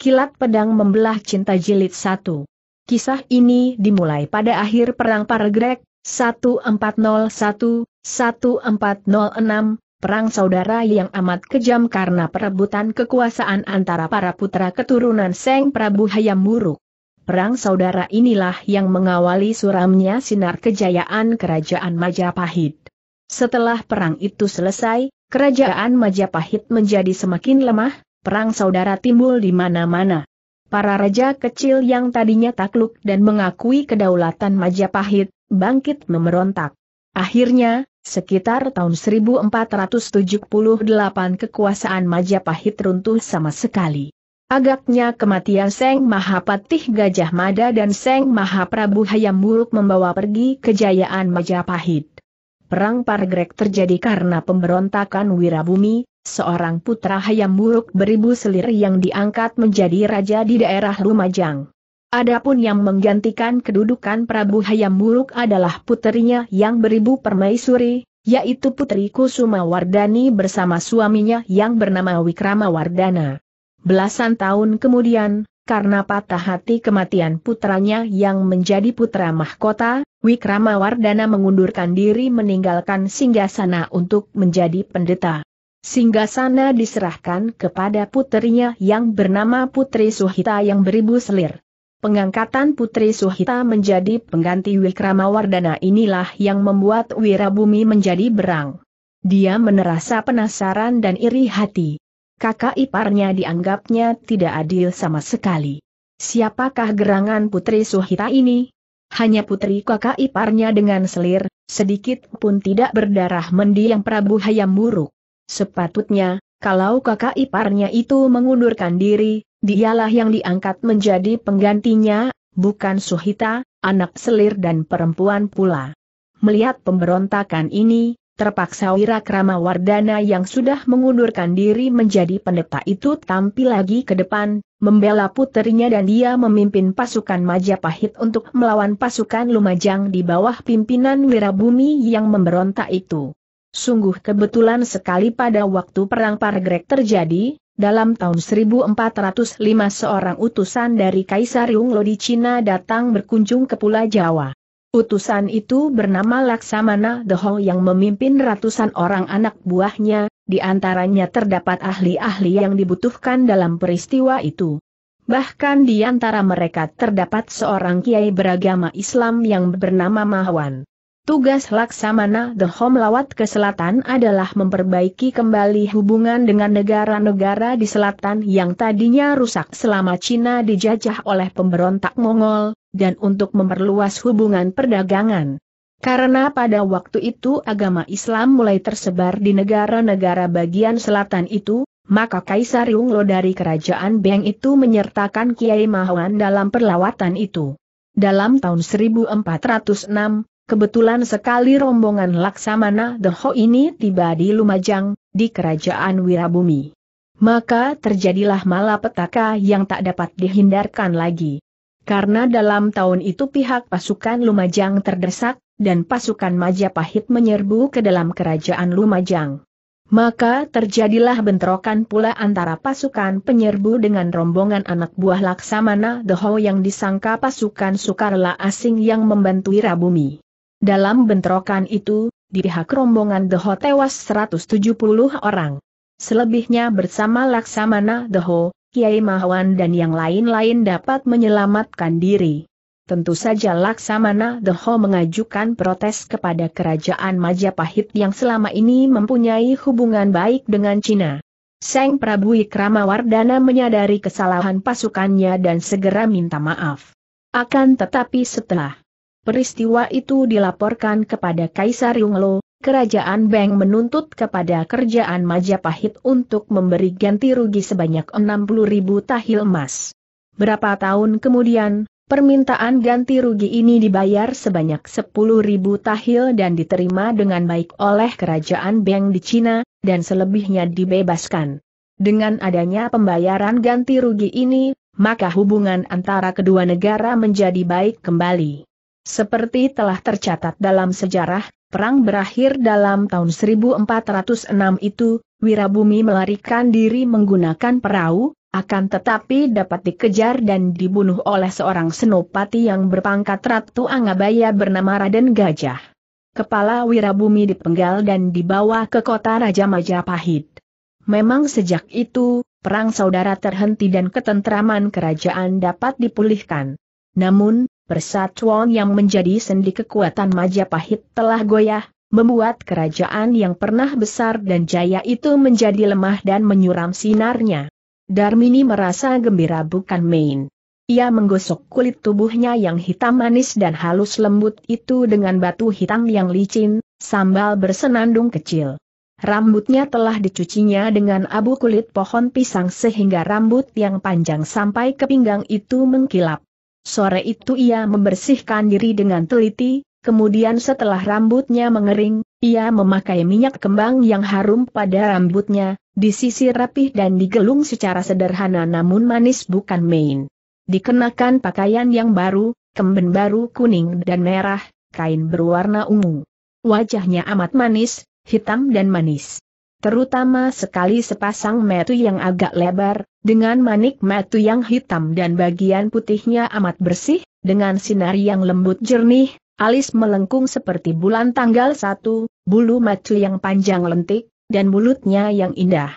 Kilat Pedang Membelah Cinta Jilid 1. Kisah ini dimulai pada akhir Perang Paragrek, 1401-1406, perang saudara yang amat kejam karena perebutan kekuasaan antara para putra keturunan Seng Prabu Hayam Muruk. Perang saudara inilah yang mengawali suramnya sinar kejayaan Kerajaan Majapahit. Setelah perang itu selesai, Kerajaan Majapahit menjadi semakin lemah, perang saudara timbul di mana-mana. Para raja kecil yang tadinya takluk dan mengakui kedaulatan Majapahit, bangkit memberontak. Akhirnya, sekitar tahun 1478 kekuasaan Majapahit runtuh sama sekali. Agaknya kematian Seng Mahapatih Gajah Mada dan Seng Mahaprabu Hayam Wuruk membawa pergi kejayaan Majapahit. Perang Paregrek terjadi karena pemberontakan Wirabumi, seorang putra Hayam Buruk beribu selir yang diangkat menjadi raja di daerah Lumajang. Adapun yang menggantikan kedudukan Prabu Hayam Buruk adalah putrinya yang beribu permaisuri, yaitu Putri Kusuma Wardani bersama suaminya yang bernama Wikrama Wardana. Belasan tahun kemudian, karena patah hati kematian putranya yang menjadi putra mahkota, Wikrama Wardana mengundurkan diri meninggalkan singgasana untuk menjadi pendeta. Singgasana diserahkan kepada putrinya yang bernama Putri Suhita yang beribu selir. Pengangkatan Putri Suhita menjadi pengganti Wikramawardana inilah yang membuat Wirabumi menjadi berang. Dia menerasa penasaran dan iri hati. Kakak iparnya dianggapnya tidak adil sama sekali. Siapakah gerangan Putri Suhita ini? Hanya putri kakak iparnya dengan selir, sedikit pun tidak berdarah mendiang Prabu Hayam buruk. Sepatutnya, kalau kakak iparnya itu mengundurkan diri, dialah yang diangkat menjadi penggantinya, bukan Suhita, anak selir dan perempuan pula. Melihat pemberontakan ini, terpaksa Wirakrama Wardana yang sudah mengundurkan diri menjadi pendeta itu tampil lagi ke depan, membela putrinya dan dia memimpin pasukan Majapahit untuk melawan pasukan Lumajang di bawah pimpinan Wirabumi yang memberontak itu. Sungguh kebetulan sekali pada waktu Perang Paregrek terjadi, dalam tahun 1405 seorang utusan dari Kaisar Yung Lodi Cina datang berkunjung ke Pulau Jawa. Utusan itu bernama Laksamana The Hong yang memimpin ratusan orang anak buahnya, di antaranya terdapat ahli-ahli yang dibutuhkan dalam peristiwa itu. Bahkan di antara mereka terdapat seorang kiai beragama Islam yang bernama Mahwan. Tugas Laksamana The Home Lawat ke selatan adalah memperbaiki kembali hubungan dengan negara-negara di selatan yang tadinya rusak selama Cina dijajah oleh pemberontak Mongol, dan untuk memperluas hubungan perdagangan. Karena pada waktu itu agama Islam mulai tersebar di negara-negara bagian selatan itu, maka Kaisar Yunglo dari kerajaan Beng itu menyertakan Kiai Mahuan dalam perlawatan itu. Dalam tahun 1406, Kebetulan sekali rombongan Laksamana Deho ini tiba di Lumajang, di kerajaan Wirabumi. Maka terjadilah malapetaka yang tak dapat dihindarkan lagi. Karena dalam tahun itu pihak pasukan Lumajang terdesak, dan pasukan Majapahit menyerbu ke dalam kerajaan Lumajang. Maka terjadilah bentrokan pula antara pasukan penyerbu dengan rombongan anak buah Laksamana Deho yang disangka pasukan Sukarla asing yang membantu Wirabumi. Dalam bentrokan itu, di pihak rombongan Ho tewas 170 orang. Selebihnya bersama Laksamana Ho, Kiai Mahawan dan yang lain-lain dapat menyelamatkan diri. Tentu saja Laksamana Ho mengajukan protes kepada kerajaan Majapahit yang selama ini mempunyai hubungan baik dengan Cina. Seng Prabu Ikramawardana menyadari kesalahan pasukannya dan segera minta maaf. Akan tetapi setelah Peristiwa itu dilaporkan kepada Kaisar Yunglo, Kerajaan Beng menuntut kepada kerjaan Majapahit untuk memberi ganti rugi sebanyak 60.000 ribu tahil emas. Berapa tahun kemudian, permintaan ganti rugi ini dibayar sebanyak 10.000 ribu tahil dan diterima dengan baik oleh kerajaan Beng di Cina, dan selebihnya dibebaskan. Dengan adanya pembayaran ganti rugi ini, maka hubungan antara kedua negara menjadi baik kembali. Seperti telah tercatat dalam sejarah, perang berakhir dalam tahun 1406 itu, Wirabumi melarikan diri menggunakan perahu, akan tetapi dapat dikejar dan dibunuh oleh seorang senopati yang berpangkat Ratu Angabaya bernama Raden Gajah. Kepala Wirabumi dipenggal dan dibawa ke kota Raja Majapahit. Memang sejak itu, perang saudara terhenti dan ketentraman kerajaan dapat dipulihkan. Namun, persatuan yang menjadi sendi kekuatan Majapahit telah goyah, membuat kerajaan yang pernah besar dan jaya itu menjadi lemah dan menyuram sinarnya. Darmini merasa gembira bukan main. Ia menggosok kulit tubuhnya yang hitam manis dan halus lembut itu dengan batu hitam yang licin, sambal bersenandung kecil. Rambutnya telah dicucinya dengan abu kulit pohon pisang sehingga rambut yang panjang sampai ke pinggang itu mengkilap. Sore itu ia membersihkan diri dengan teliti, kemudian setelah rambutnya mengering, ia memakai minyak kembang yang harum pada rambutnya, disisir rapih dan digelung secara sederhana namun manis bukan main. Dikenakan pakaian yang baru, kemben baru kuning dan merah, kain berwarna ungu. Wajahnya amat manis, hitam dan manis. Terutama sekali sepasang metu yang agak lebar, dengan manik matu yang hitam dan bagian putihnya amat bersih, dengan sinar yang lembut jernih, alis melengkung seperti bulan tanggal satu, bulu matu yang panjang lentik, dan mulutnya yang indah.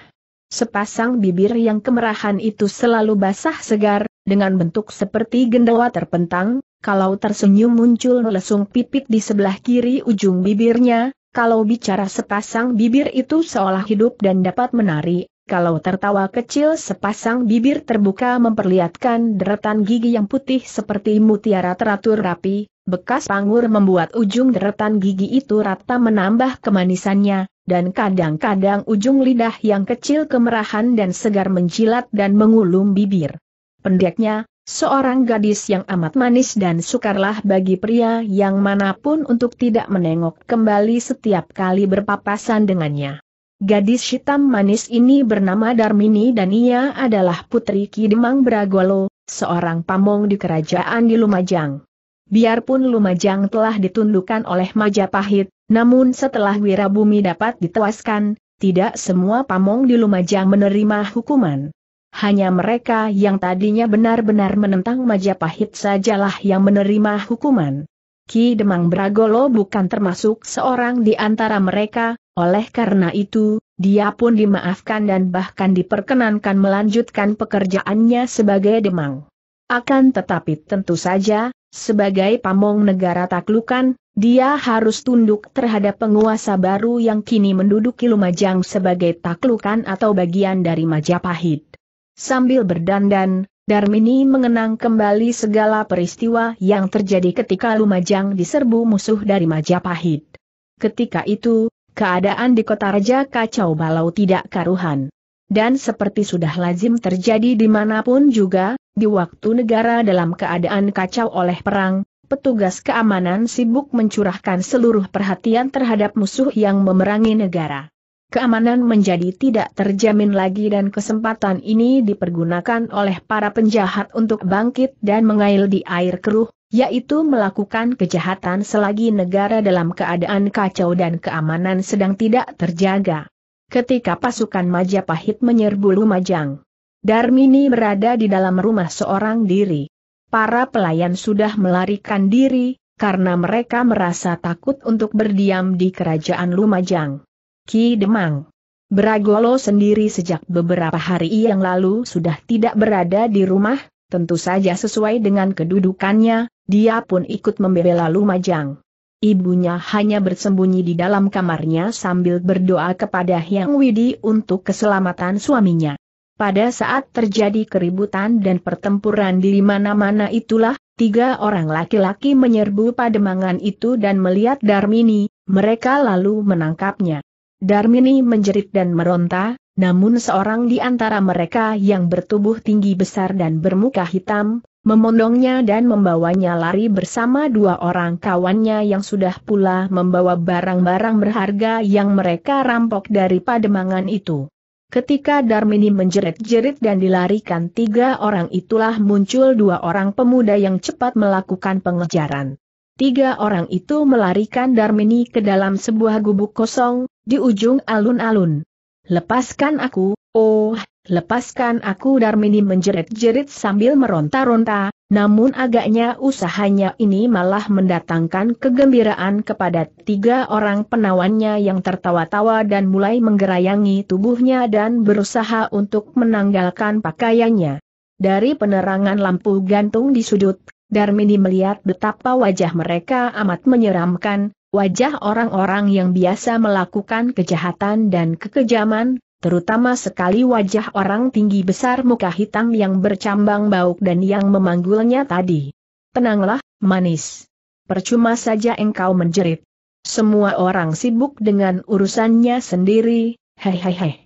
Sepasang bibir yang kemerahan itu selalu basah segar, dengan bentuk seperti gendawa terpentang, kalau tersenyum muncul lesung pipit di sebelah kiri ujung bibirnya, kalau bicara sepasang bibir itu seolah hidup dan dapat menari, kalau tertawa kecil sepasang bibir terbuka memperlihatkan deretan gigi yang putih seperti mutiara teratur rapi, bekas pangur membuat ujung deretan gigi itu rata menambah kemanisannya, dan kadang-kadang ujung lidah yang kecil kemerahan dan segar menjilat dan mengulum bibir. Pendeknya, seorang gadis yang amat manis dan sukarlah bagi pria yang manapun untuk tidak menengok kembali setiap kali berpapasan dengannya. Gadis hitam manis ini bernama Darmini dan ia adalah putri Ki Demang Bragolo, seorang pamong di kerajaan di Lumajang. Biarpun Lumajang telah ditundukkan oleh Majapahit, namun setelah Wirabumi dapat ditewaskan, tidak semua pamong di Lumajang menerima hukuman. Hanya mereka yang tadinya benar-benar menentang Majapahit sajalah yang menerima hukuman. Ki Demang Bragolo bukan termasuk seorang di antara mereka, oleh karena itu, dia pun dimaafkan dan bahkan diperkenankan melanjutkan pekerjaannya sebagai demang. Akan tetapi tentu saja, sebagai pamong negara taklukan, dia harus tunduk terhadap penguasa baru yang kini menduduki Lumajang sebagai taklukan atau bagian dari Majapahit. Sambil berdandan, Darmini mengenang kembali segala peristiwa yang terjadi ketika Lumajang diserbu musuh dari Majapahit. Ketika itu, keadaan di kota raja kacau balau tidak karuhan. Dan seperti sudah lazim terjadi di dimanapun juga, di waktu negara dalam keadaan kacau oleh perang, petugas keamanan sibuk mencurahkan seluruh perhatian terhadap musuh yang memerangi negara keamanan menjadi tidak terjamin lagi dan kesempatan ini dipergunakan oleh para penjahat untuk bangkit dan mengail di air keruh, yaitu melakukan kejahatan selagi negara dalam keadaan kacau dan keamanan sedang tidak terjaga. Ketika pasukan Majapahit menyerbu Lumajang, Darmini berada di dalam rumah seorang diri. Para pelayan sudah melarikan diri, karena mereka merasa takut untuk berdiam di kerajaan Lumajang. Ki Demang. Bragolo sendiri sejak beberapa hari yang lalu sudah tidak berada di rumah, tentu saja sesuai dengan kedudukannya, dia pun ikut membela Lumajang. Ibunya hanya bersembunyi di dalam kamarnya sambil berdoa kepada Hyang Widi untuk keselamatan suaminya. Pada saat terjadi keributan dan pertempuran di mana-mana itulah, tiga orang laki-laki menyerbu pademangan itu dan melihat Darmini, mereka lalu menangkapnya. Darmini menjerit dan meronta, namun seorang di antara mereka yang bertubuh tinggi besar dan bermuka hitam, memondongnya dan membawanya lari bersama dua orang kawannya yang sudah pula membawa barang-barang berharga yang mereka rampok dari pademangan itu. Ketika Darmini menjerit-jerit dan dilarikan tiga orang itulah muncul dua orang pemuda yang cepat melakukan pengejaran. Tiga orang itu melarikan Darmini ke dalam sebuah gubuk kosong, di ujung alun-alun. Lepaskan aku, oh, lepaskan aku Darmini menjerit-jerit sambil meronta-ronta, namun agaknya usahanya ini malah mendatangkan kegembiraan kepada tiga orang penawannya yang tertawa-tawa dan mulai menggerayangi tubuhnya dan berusaha untuk menanggalkan pakaiannya. Dari penerangan lampu gantung di sudut, Darmini melihat betapa wajah mereka amat menyeramkan, Wajah orang-orang yang biasa melakukan kejahatan dan kekejaman, terutama sekali wajah orang tinggi besar muka hitam yang bercambang bauk dan yang memanggulnya tadi. Tenanglah, manis. Percuma saja engkau menjerit. Semua orang sibuk dengan urusannya sendiri, hehehe.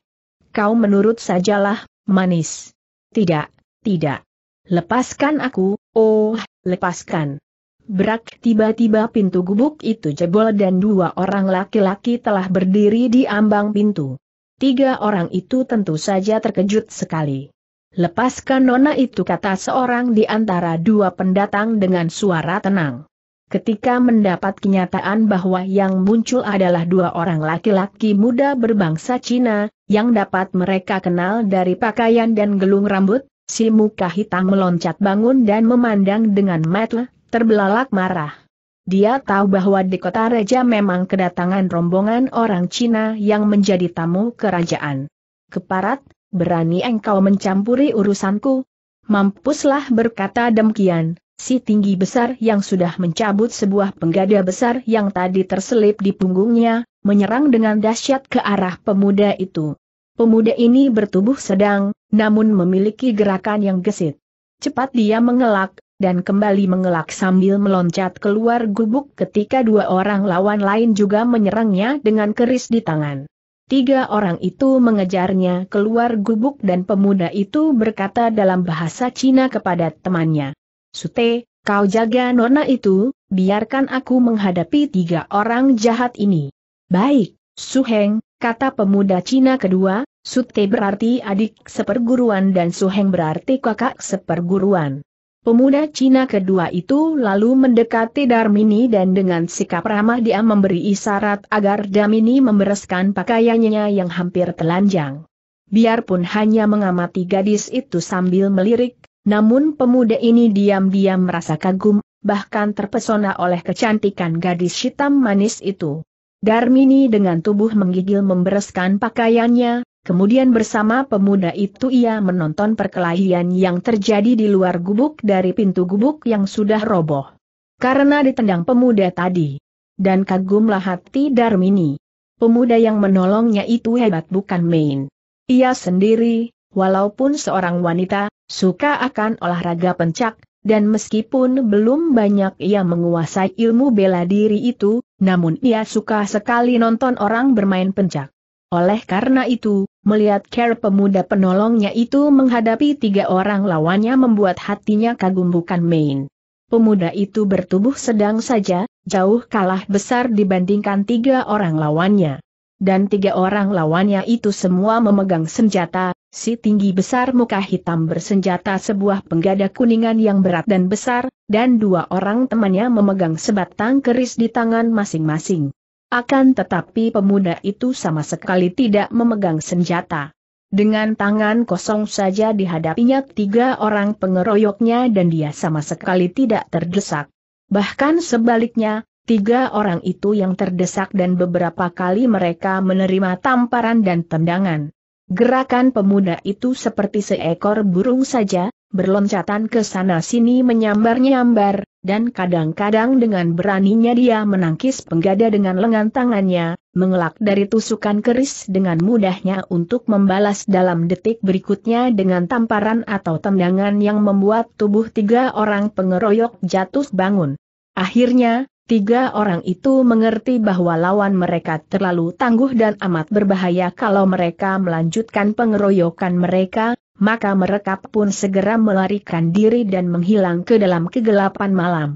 Kau menurut sajalah, manis. Tidak, tidak. Lepaskan aku, oh, lepaskan. Brak tiba-tiba pintu gubuk itu jebol dan dua orang laki-laki telah berdiri di ambang pintu. Tiga orang itu tentu saja terkejut sekali. Lepaskan nona itu kata seorang di antara dua pendatang dengan suara tenang. Ketika mendapat kenyataan bahwa yang muncul adalah dua orang laki-laki muda berbangsa Cina, yang dapat mereka kenal dari pakaian dan gelung rambut, si muka hitam meloncat bangun dan memandang dengan mata terbelalak marah. Dia tahu bahwa di kota raja memang kedatangan rombongan orang Cina yang menjadi tamu kerajaan. Keparat, berani engkau mencampuri urusanku? Mampuslah berkata demikian, si tinggi besar yang sudah mencabut sebuah penggada besar yang tadi terselip di punggungnya, menyerang dengan dahsyat ke arah pemuda itu. Pemuda ini bertubuh sedang, namun memiliki gerakan yang gesit. Cepat dia mengelak, dan kembali mengelak sambil meloncat keluar gubuk ketika dua orang lawan lain juga menyerangnya dengan keris di tangan. Tiga orang itu mengejarnya keluar gubuk dan pemuda itu berkata dalam bahasa Cina kepada temannya. Sute, kau jaga nona itu, biarkan aku menghadapi tiga orang jahat ini. Baik, Suheng, kata pemuda Cina kedua, Sute berarti adik seperguruan dan Suheng berarti kakak seperguruan. Pemuda Cina kedua itu lalu mendekati Darmini dan dengan sikap ramah dia memberi isyarat agar Darmini membereskan pakaiannya yang hampir telanjang. Biarpun hanya mengamati gadis itu sambil melirik, namun pemuda ini diam-diam merasa kagum, bahkan terpesona oleh kecantikan gadis hitam manis itu. Darmini dengan tubuh menggigil membereskan pakaiannya, Kemudian bersama pemuda itu ia menonton perkelahian yang terjadi di luar gubuk dari pintu gubuk yang sudah roboh. Karena ditendang pemuda tadi. Dan kagumlah hati Darmini. Pemuda yang menolongnya itu hebat bukan main. Ia sendiri, walaupun seorang wanita, suka akan olahraga pencak, dan meskipun belum banyak ia menguasai ilmu bela diri itu, namun ia suka sekali nonton orang bermain pencak. Oleh karena itu, melihat care pemuda penolongnya itu menghadapi tiga orang lawannya membuat hatinya kagum bukan main. Pemuda itu bertubuh sedang saja, jauh kalah besar dibandingkan tiga orang lawannya. Dan tiga orang lawannya itu semua memegang senjata, si tinggi besar muka hitam bersenjata sebuah penggada kuningan yang berat dan besar, dan dua orang temannya memegang sebatang keris di tangan masing-masing. Akan tetapi pemuda itu sama sekali tidak memegang senjata. Dengan tangan kosong saja dihadapinya tiga orang pengeroyoknya dan dia sama sekali tidak terdesak. Bahkan sebaliknya, tiga orang itu yang terdesak dan beberapa kali mereka menerima tamparan dan tendangan. Gerakan pemuda itu seperti seekor burung saja, berloncatan ke sana-sini menyambar-nyambar, dan kadang-kadang dengan beraninya dia menangkis penggada dengan lengan tangannya, mengelak dari tusukan keris dengan mudahnya untuk membalas dalam detik berikutnya dengan tamparan atau tendangan yang membuat tubuh tiga orang pengeroyok jatuh bangun. Akhirnya, Tiga orang itu mengerti bahwa lawan mereka terlalu tangguh dan amat berbahaya kalau mereka melanjutkan pengeroyokan mereka, maka mereka pun segera melarikan diri dan menghilang ke dalam kegelapan malam.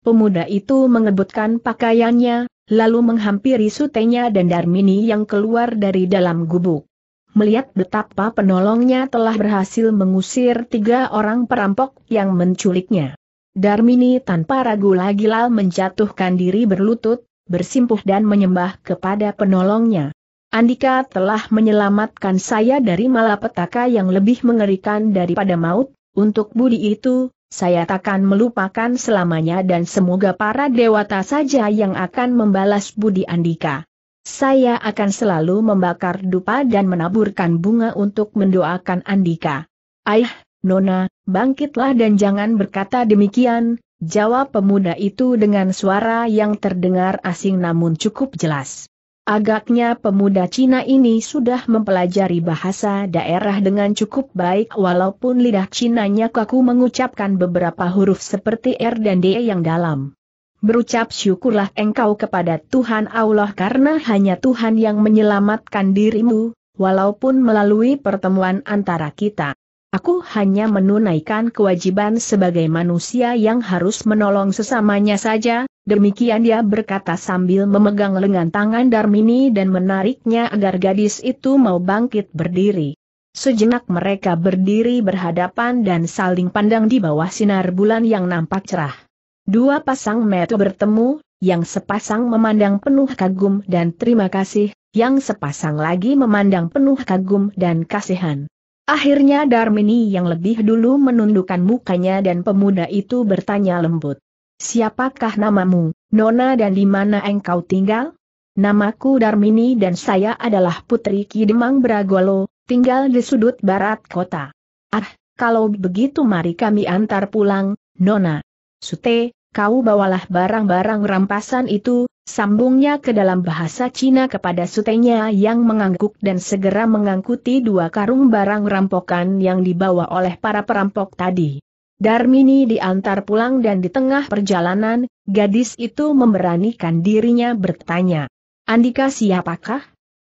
Pemuda itu mengebutkan pakaiannya, lalu menghampiri Sutenya dan Darmini yang keluar dari dalam gubuk. Melihat betapa penolongnya telah berhasil mengusir tiga orang perampok yang menculiknya. Darmini tanpa ragu lagi lal menjatuhkan diri berlutut, bersimpuh dan menyembah kepada penolongnya. Andika telah menyelamatkan saya dari malapetaka yang lebih mengerikan daripada maut, untuk budi itu, saya takkan melupakan selamanya dan semoga para dewata saja yang akan membalas budi Andika. Saya akan selalu membakar dupa dan menaburkan bunga untuk mendoakan Andika. Ayah, Nona, bangkitlah dan jangan berkata demikian, jawab pemuda itu dengan suara yang terdengar asing namun cukup jelas. Agaknya pemuda Cina ini sudah mempelajari bahasa daerah dengan cukup baik walaupun lidah Cinanya kaku mengucapkan beberapa huruf seperti R dan D yang dalam. Berucap syukurlah engkau kepada Tuhan Allah karena hanya Tuhan yang menyelamatkan dirimu, walaupun melalui pertemuan antara kita. Aku hanya menunaikan kewajiban sebagai manusia yang harus menolong sesamanya saja, demikian dia berkata sambil memegang lengan tangan Darmini dan menariknya agar gadis itu mau bangkit berdiri. Sejenak mereka berdiri berhadapan dan saling pandang di bawah sinar bulan yang nampak cerah. Dua pasang mata bertemu, yang sepasang memandang penuh kagum dan terima kasih, yang sepasang lagi memandang penuh kagum dan kasihan. Akhirnya Darmini yang lebih dulu menundukkan mukanya dan pemuda itu bertanya lembut. Siapakah namamu, Nona dan di mana engkau tinggal? Namaku Darmini dan saya adalah Putri Kidemang Bragolo, tinggal di sudut barat kota. Ah, kalau begitu mari kami antar pulang, Nona. Sute, kau bawalah barang-barang rampasan itu, sambungnya ke dalam bahasa Cina kepada sutenya yang mengangguk dan segera mengangkuti dua karung barang rampokan yang dibawa oleh para perampok tadi. Darmini diantar pulang dan di tengah perjalanan, gadis itu memberanikan dirinya bertanya. Andika siapakah?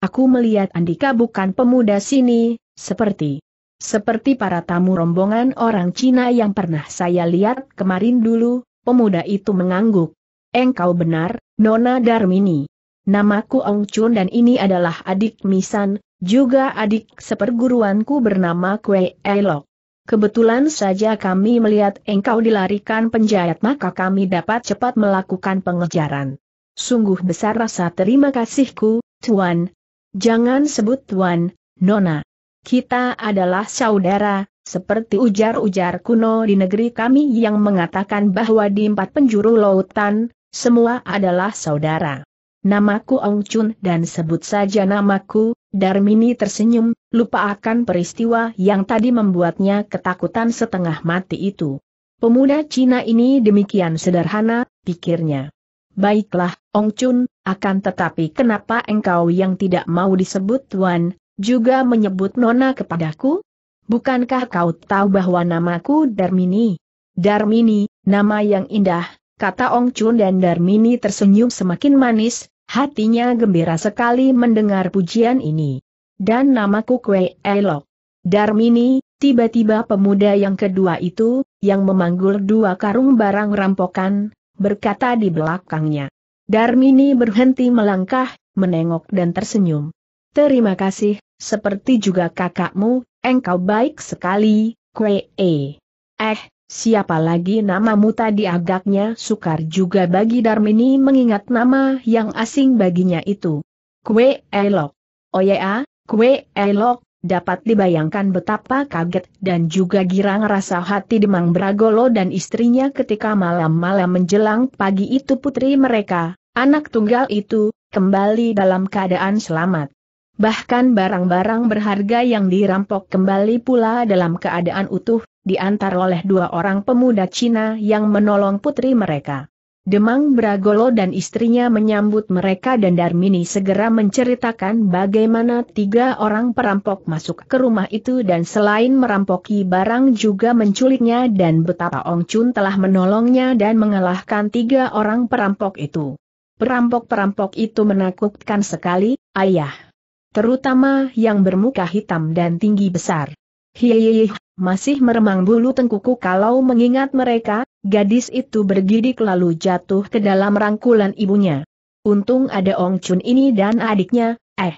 Aku melihat Andika bukan pemuda sini, seperti seperti para tamu rombongan orang Cina yang pernah saya lihat kemarin dulu, Pemuda itu mengangguk. Engkau benar, Nona Darmini. Namaku Ong Chun dan ini adalah adik Misan, juga adik seperguruanku bernama Kue Elok. Kebetulan saja kami melihat engkau dilarikan penjahat maka kami dapat cepat melakukan pengejaran. Sungguh besar rasa terima kasihku, Tuan. Jangan sebut Tuan, Nona. Kita adalah saudara, seperti ujar-ujar kuno di negeri kami yang mengatakan bahwa di empat penjuru lautan, semua adalah saudara. Namaku Ong Chun dan sebut saja namaku, Darmini tersenyum, lupa akan peristiwa yang tadi membuatnya ketakutan setengah mati itu. Pemuda Cina ini demikian sederhana, pikirnya. Baiklah, Ong Chun, akan tetapi kenapa engkau yang tidak mau disebut Tuan, juga menyebut Nona kepadaku? bukankah kau tahu bahwa namaku Darmini? Darmini, nama yang indah, kata Ong Chun dan Darmini tersenyum semakin manis, hatinya gembira sekali mendengar pujian ini. Dan namaku Kwe Elok. Darmini, tiba-tiba pemuda yang kedua itu, yang memanggul dua karung barang rampokan, berkata di belakangnya. Darmini berhenti melangkah, menengok dan tersenyum. Terima kasih, seperti juga kakakmu, Engkau baik sekali, Kwe. E. Eh, siapa lagi namamu tadi agaknya sukar juga bagi Darmini mengingat nama yang asing baginya itu. Kwe elok. Oh ya, kue elok, dapat dibayangkan betapa kaget dan juga girang rasa hati Demang Bragolo dan istrinya ketika malam-malam menjelang pagi itu putri mereka, anak tunggal itu, kembali dalam keadaan selamat. Bahkan barang-barang berharga yang dirampok kembali pula dalam keadaan utuh, diantar oleh dua orang pemuda Cina yang menolong putri mereka. Demang Bragolo dan istrinya menyambut mereka dan Darmini segera menceritakan bagaimana tiga orang perampok masuk ke rumah itu dan selain merampoki barang juga menculiknya dan betapa Ong Chun telah menolongnya dan mengalahkan tiga orang perampok itu. Perampok-perampok itu menakutkan sekali, ayah terutama yang bermuka hitam dan tinggi besar. Hihihi, masih meremang bulu tengkuku kalau mengingat mereka, gadis itu bergidik lalu jatuh ke dalam rangkulan ibunya. Untung ada Ong Chun ini dan adiknya, eh.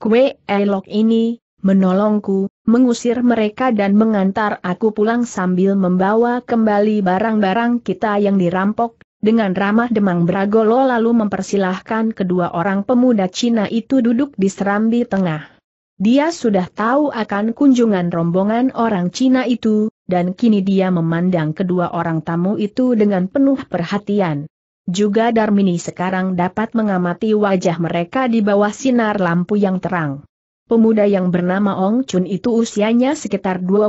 Kue elok ini, menolongku, mengusir mereka dan mengantar aku pulang sambil membawa kembali barang-barang kita yang dirampok dengan ramah demang Bragolo lalu mempersilahkan kedua orang pemuda Cina itu duduk di serambi tengah. Dia sudah tahu akan kunjungan rombongan orang Cina itu, dan kini dia memandang kedua orang tamu itu dengan penuh perhatian. Juga Darmini sekarang dapat mengamati wajah mereka di bawah sinar lampu yang terang. Pemuda yang bernama Ong Chun itu usianya sekitar 25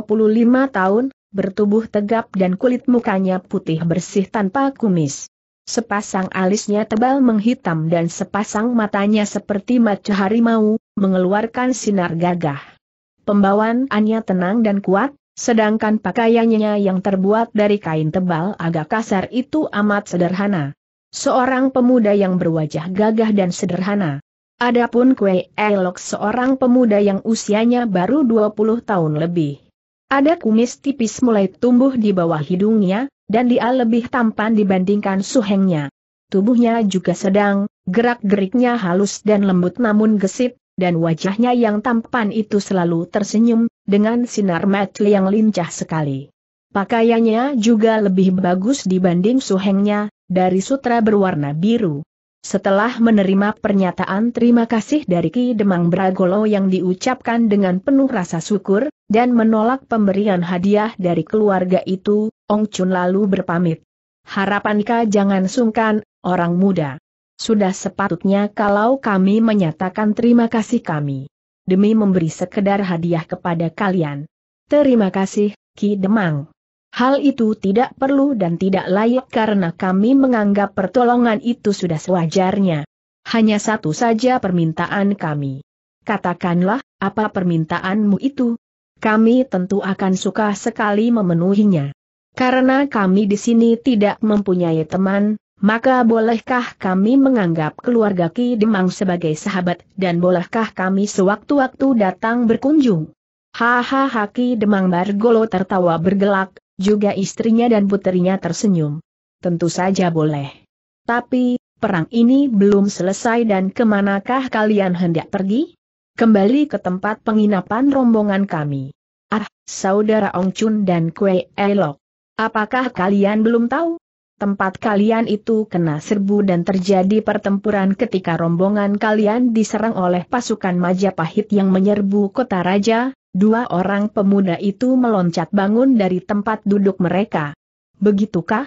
tahun, bertubuh tegap dan kulit mukanya putih bersih tanpa kumis. Sepasang alisnya tebal menghitam dan sepasang matanya seperti mata harimau, mengeluarkan sinar gagah. Pembawaannya tenang dan kuat, sedangkan pakaiannya yang terbuat dari kain tebal agak kasar itu amat sederhana. Seorang pemuda yang berwajah gagah dan sederhana. Adapun Kue Elok seorang pemuda yang usianya baru 20 tahun lebih. Ada kumis tipis mulai tumbuh di bawah hidungnya, dan dia lebih tampan dibandingkan suhengnya. Tubuhnya juga sedang, gerak-geriknya halus dan lembut namun gesit, dan wajahnya yang tampan itu selalu tersenyum, dengan sinar mata yang lincah sekali. Pakaiannya juga lebih bagus dibanding suhengnya, dari sutra berwarna biru. Setelah menerima pernyataan terima kasih dari Ki Demang Bragolo yang diucapkan dengan penuh rasa syukur, dan menolak pemberian hadiah dari keluarga itu, Ong Chun lalu berpamit. Harapankah jangan sungkan, orang muda. Sudah sepatutnya kalau kami menyatakan terima kasih kami. Demi memberi sekedar hadiah kepada kalian. Terima kasih, Ki Demang. Hal itu tidak perlu dan tidak layak karena kami menganggap pertolongan itu sudah sewajarnya. Hanya satu saja permintaan kami. Katakanlah, apa permintaanmu itu? Kami tentu akan suka sekali memenuhinya. Karena kami di sini tidak mempunyai teman, maka bolehkah kami menganggap keluarga Ki Demang sebagai sahabat dan bolehkah kami sewaktu-waktu datang berkunjung? Hahaha Ki Demang Bargolo tertawa bergelak, juga istrinya dan puterinya tersenyum. Tentu saja boleh. Tapi, perang ini belum selesai dan kemanakah kalian hendak pergi? Kembali ke tempat penginapan rombongan kami. Ah, saudara Ong Chun dan Kue Elok. Apakah kalian belum tahu? tempat kalian itu kena serbu dan terjadi pertempuran ketika rombongan kalian diserang oleh pasukan Majapahit yang menyerbu kota raja, Dua orang pemuda itu meloncat bangun dari tempat duduk mereka. Begitukah?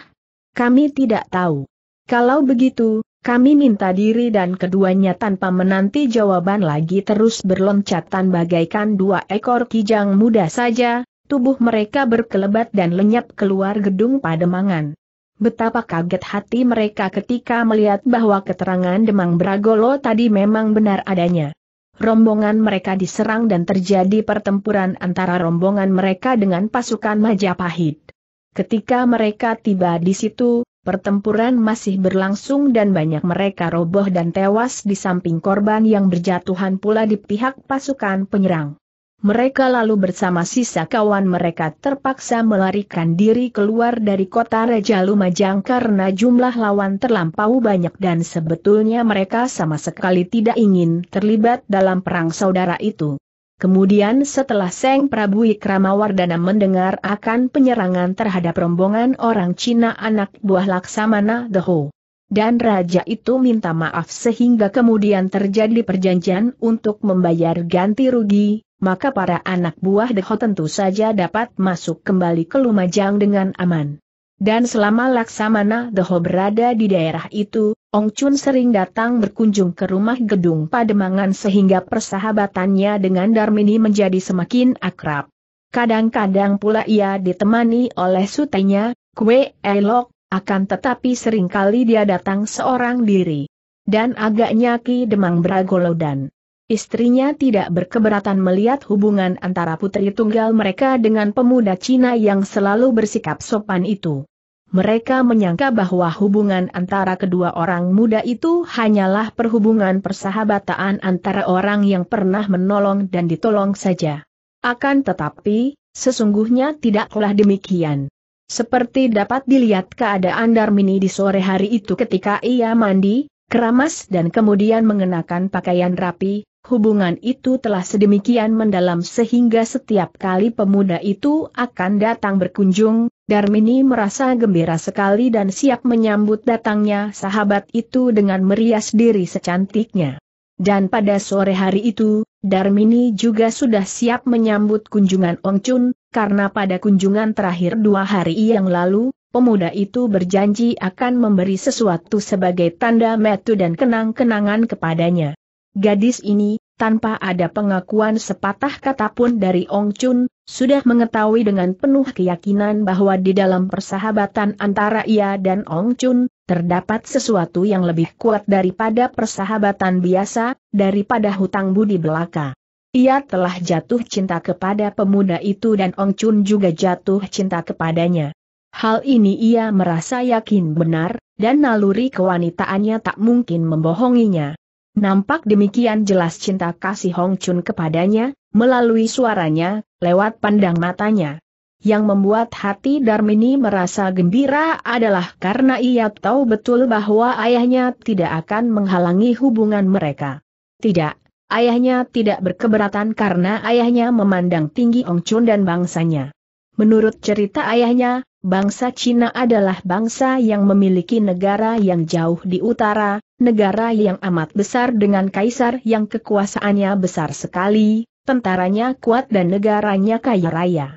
Kami tidak tahu. Kalau begitu, kami minta diri dan keduanya tanpa menanti jawaban lagi terus berloncatan bagaikan dua ekor kijang muda saja, tubuh mereka berkelebat dan lenyap keluar gedung pademangan. Betapa kaget hati mereka ketika melihat bahwa keterangan Demang Bragolo tadi memang benar adanya rombongan mereka diserang dan terjadi pertempuran antara rombongan mereka dengan pasukan Majapahit. Ketika mereka tiba di situ, pertempuran masih berlangsung dan banyak mereka roboh dan tewas di samping korban yang berjatuhan pula di pihak pasukan penyerang. Mereka lalu bersama sisa kawan mereka terpaksa melarikan diri keluar dari kota Raja Lumajang karena jumlah lawan terlampau banyak dan sebetulnya mereka sama sekali tidak ingin terlibat dalam perang saudara itu. Kemudian setelah Seng Prabu Ikramawardana mendengar akan penyerangan terhadap rombongan orang Cina anak buah Laksamana Deho, dan raja itu minta maaf sehingga kemudian terjadi perjanjian untuk membayar ganti rugi, maka para anak buah Deho tentu saja dapat masuk kembali ke Lumajang dengan aman. Dan selama Laksamana Deho berada di daerah itu, Ong Chun sering datang berkunjung ke rumah gedung Pademangan sehingga persahabatannya dengan Darmini menjadi semakin akrab. Kadang-kadang pula ia ditemani oleh sutenya, Kue Elok, akan tetapi seringkali dia datang seorang diri. Dan agaknya Ki Demang Bragolodan, Istrinya tidak berkeberatan melihat hubungan antara putri tunggal mereka dengan pemuda Cina yang selalu bersikap sopan itu. Mereka menyangka bahwa hubungan antara kedua orang muda itu hanyalah perhubungan persahabatan antara orang yang pernah menolong dan ditolong saja. Akan tetapi, sesungguhnya tidaklah demikian. Seperti dapat dilihat keadaan Darmini di sore hari itu ketika ia mandi, keramas dan kemudian mengenakan pakaian rapi, hubungan itu telah sedemikian mendalam sehingga setiap kali pemuda itu akan datang berkunjung, Darmini merasa gembira sekali dan siap menyambut datangnya sahabat itu dengan merias diri secantiknya. Dan pada sore hari itu, Darmini juga sudah siap menyambut kunjungan Ong Chun, karena pada kunjungan terakhir dua hari yang lalu, pemuda itu berjanji akan memberi sesuatu sebagai tanda metu dan kenang-kenangan kepadanya. Gadis ini, tanpa ada pengakuan sepatah kata pun dari Ong Chun, sudah mengetahui dengan penuh keyakinan bahwa di dalam persahabatan antara ia dan Ong Chun, terdapat sesuatu yang lebih kuat daripada persahabatan biasa, daripada hutang budi belaka. Ia telah jatuh cinta kepada pemuda itu dan Ong Chun juga jatuh cinta kepadanya. Hal ini ia merasa yakin benar, dan naluri kewanitaannya tak mungkin membohonginya. Nampak demikian jelas cinta kasih Hong Chun kepadanya, melalui suaranya, lewat pandang matanya. Yang membuat hati Darmini merasa gembira adalah karena ia tahu betul bahwa ayahnya tidak akan menghalangi hubungan mereka. Tidak, Ayahnya tidak berkeberatan karena ayahnya memandang tinggi Ong Chun dan bangsanya. Menurut cerita ayahnya, bangsa Cina adalah bangsa yang memiliki negara yang jauh di utara, negara yang amat besar dengan kaisar yang kekuasaannya besar sekali, tentaranya kuat dan negaranya kaya raya.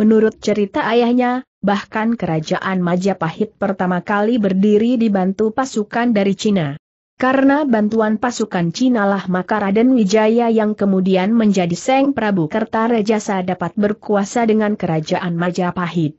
Menurut cerita ayahnya, bahkan kerajaan Majapahit pertama kali berdiri dibantu pasukan dari Cina. Karena bantuan pasukan Cina lah maka Raden Wijaya yang kemudian menjadi Seng Prabu Kertarejasa dapat berkuasa dengan kerajaan Majapahit.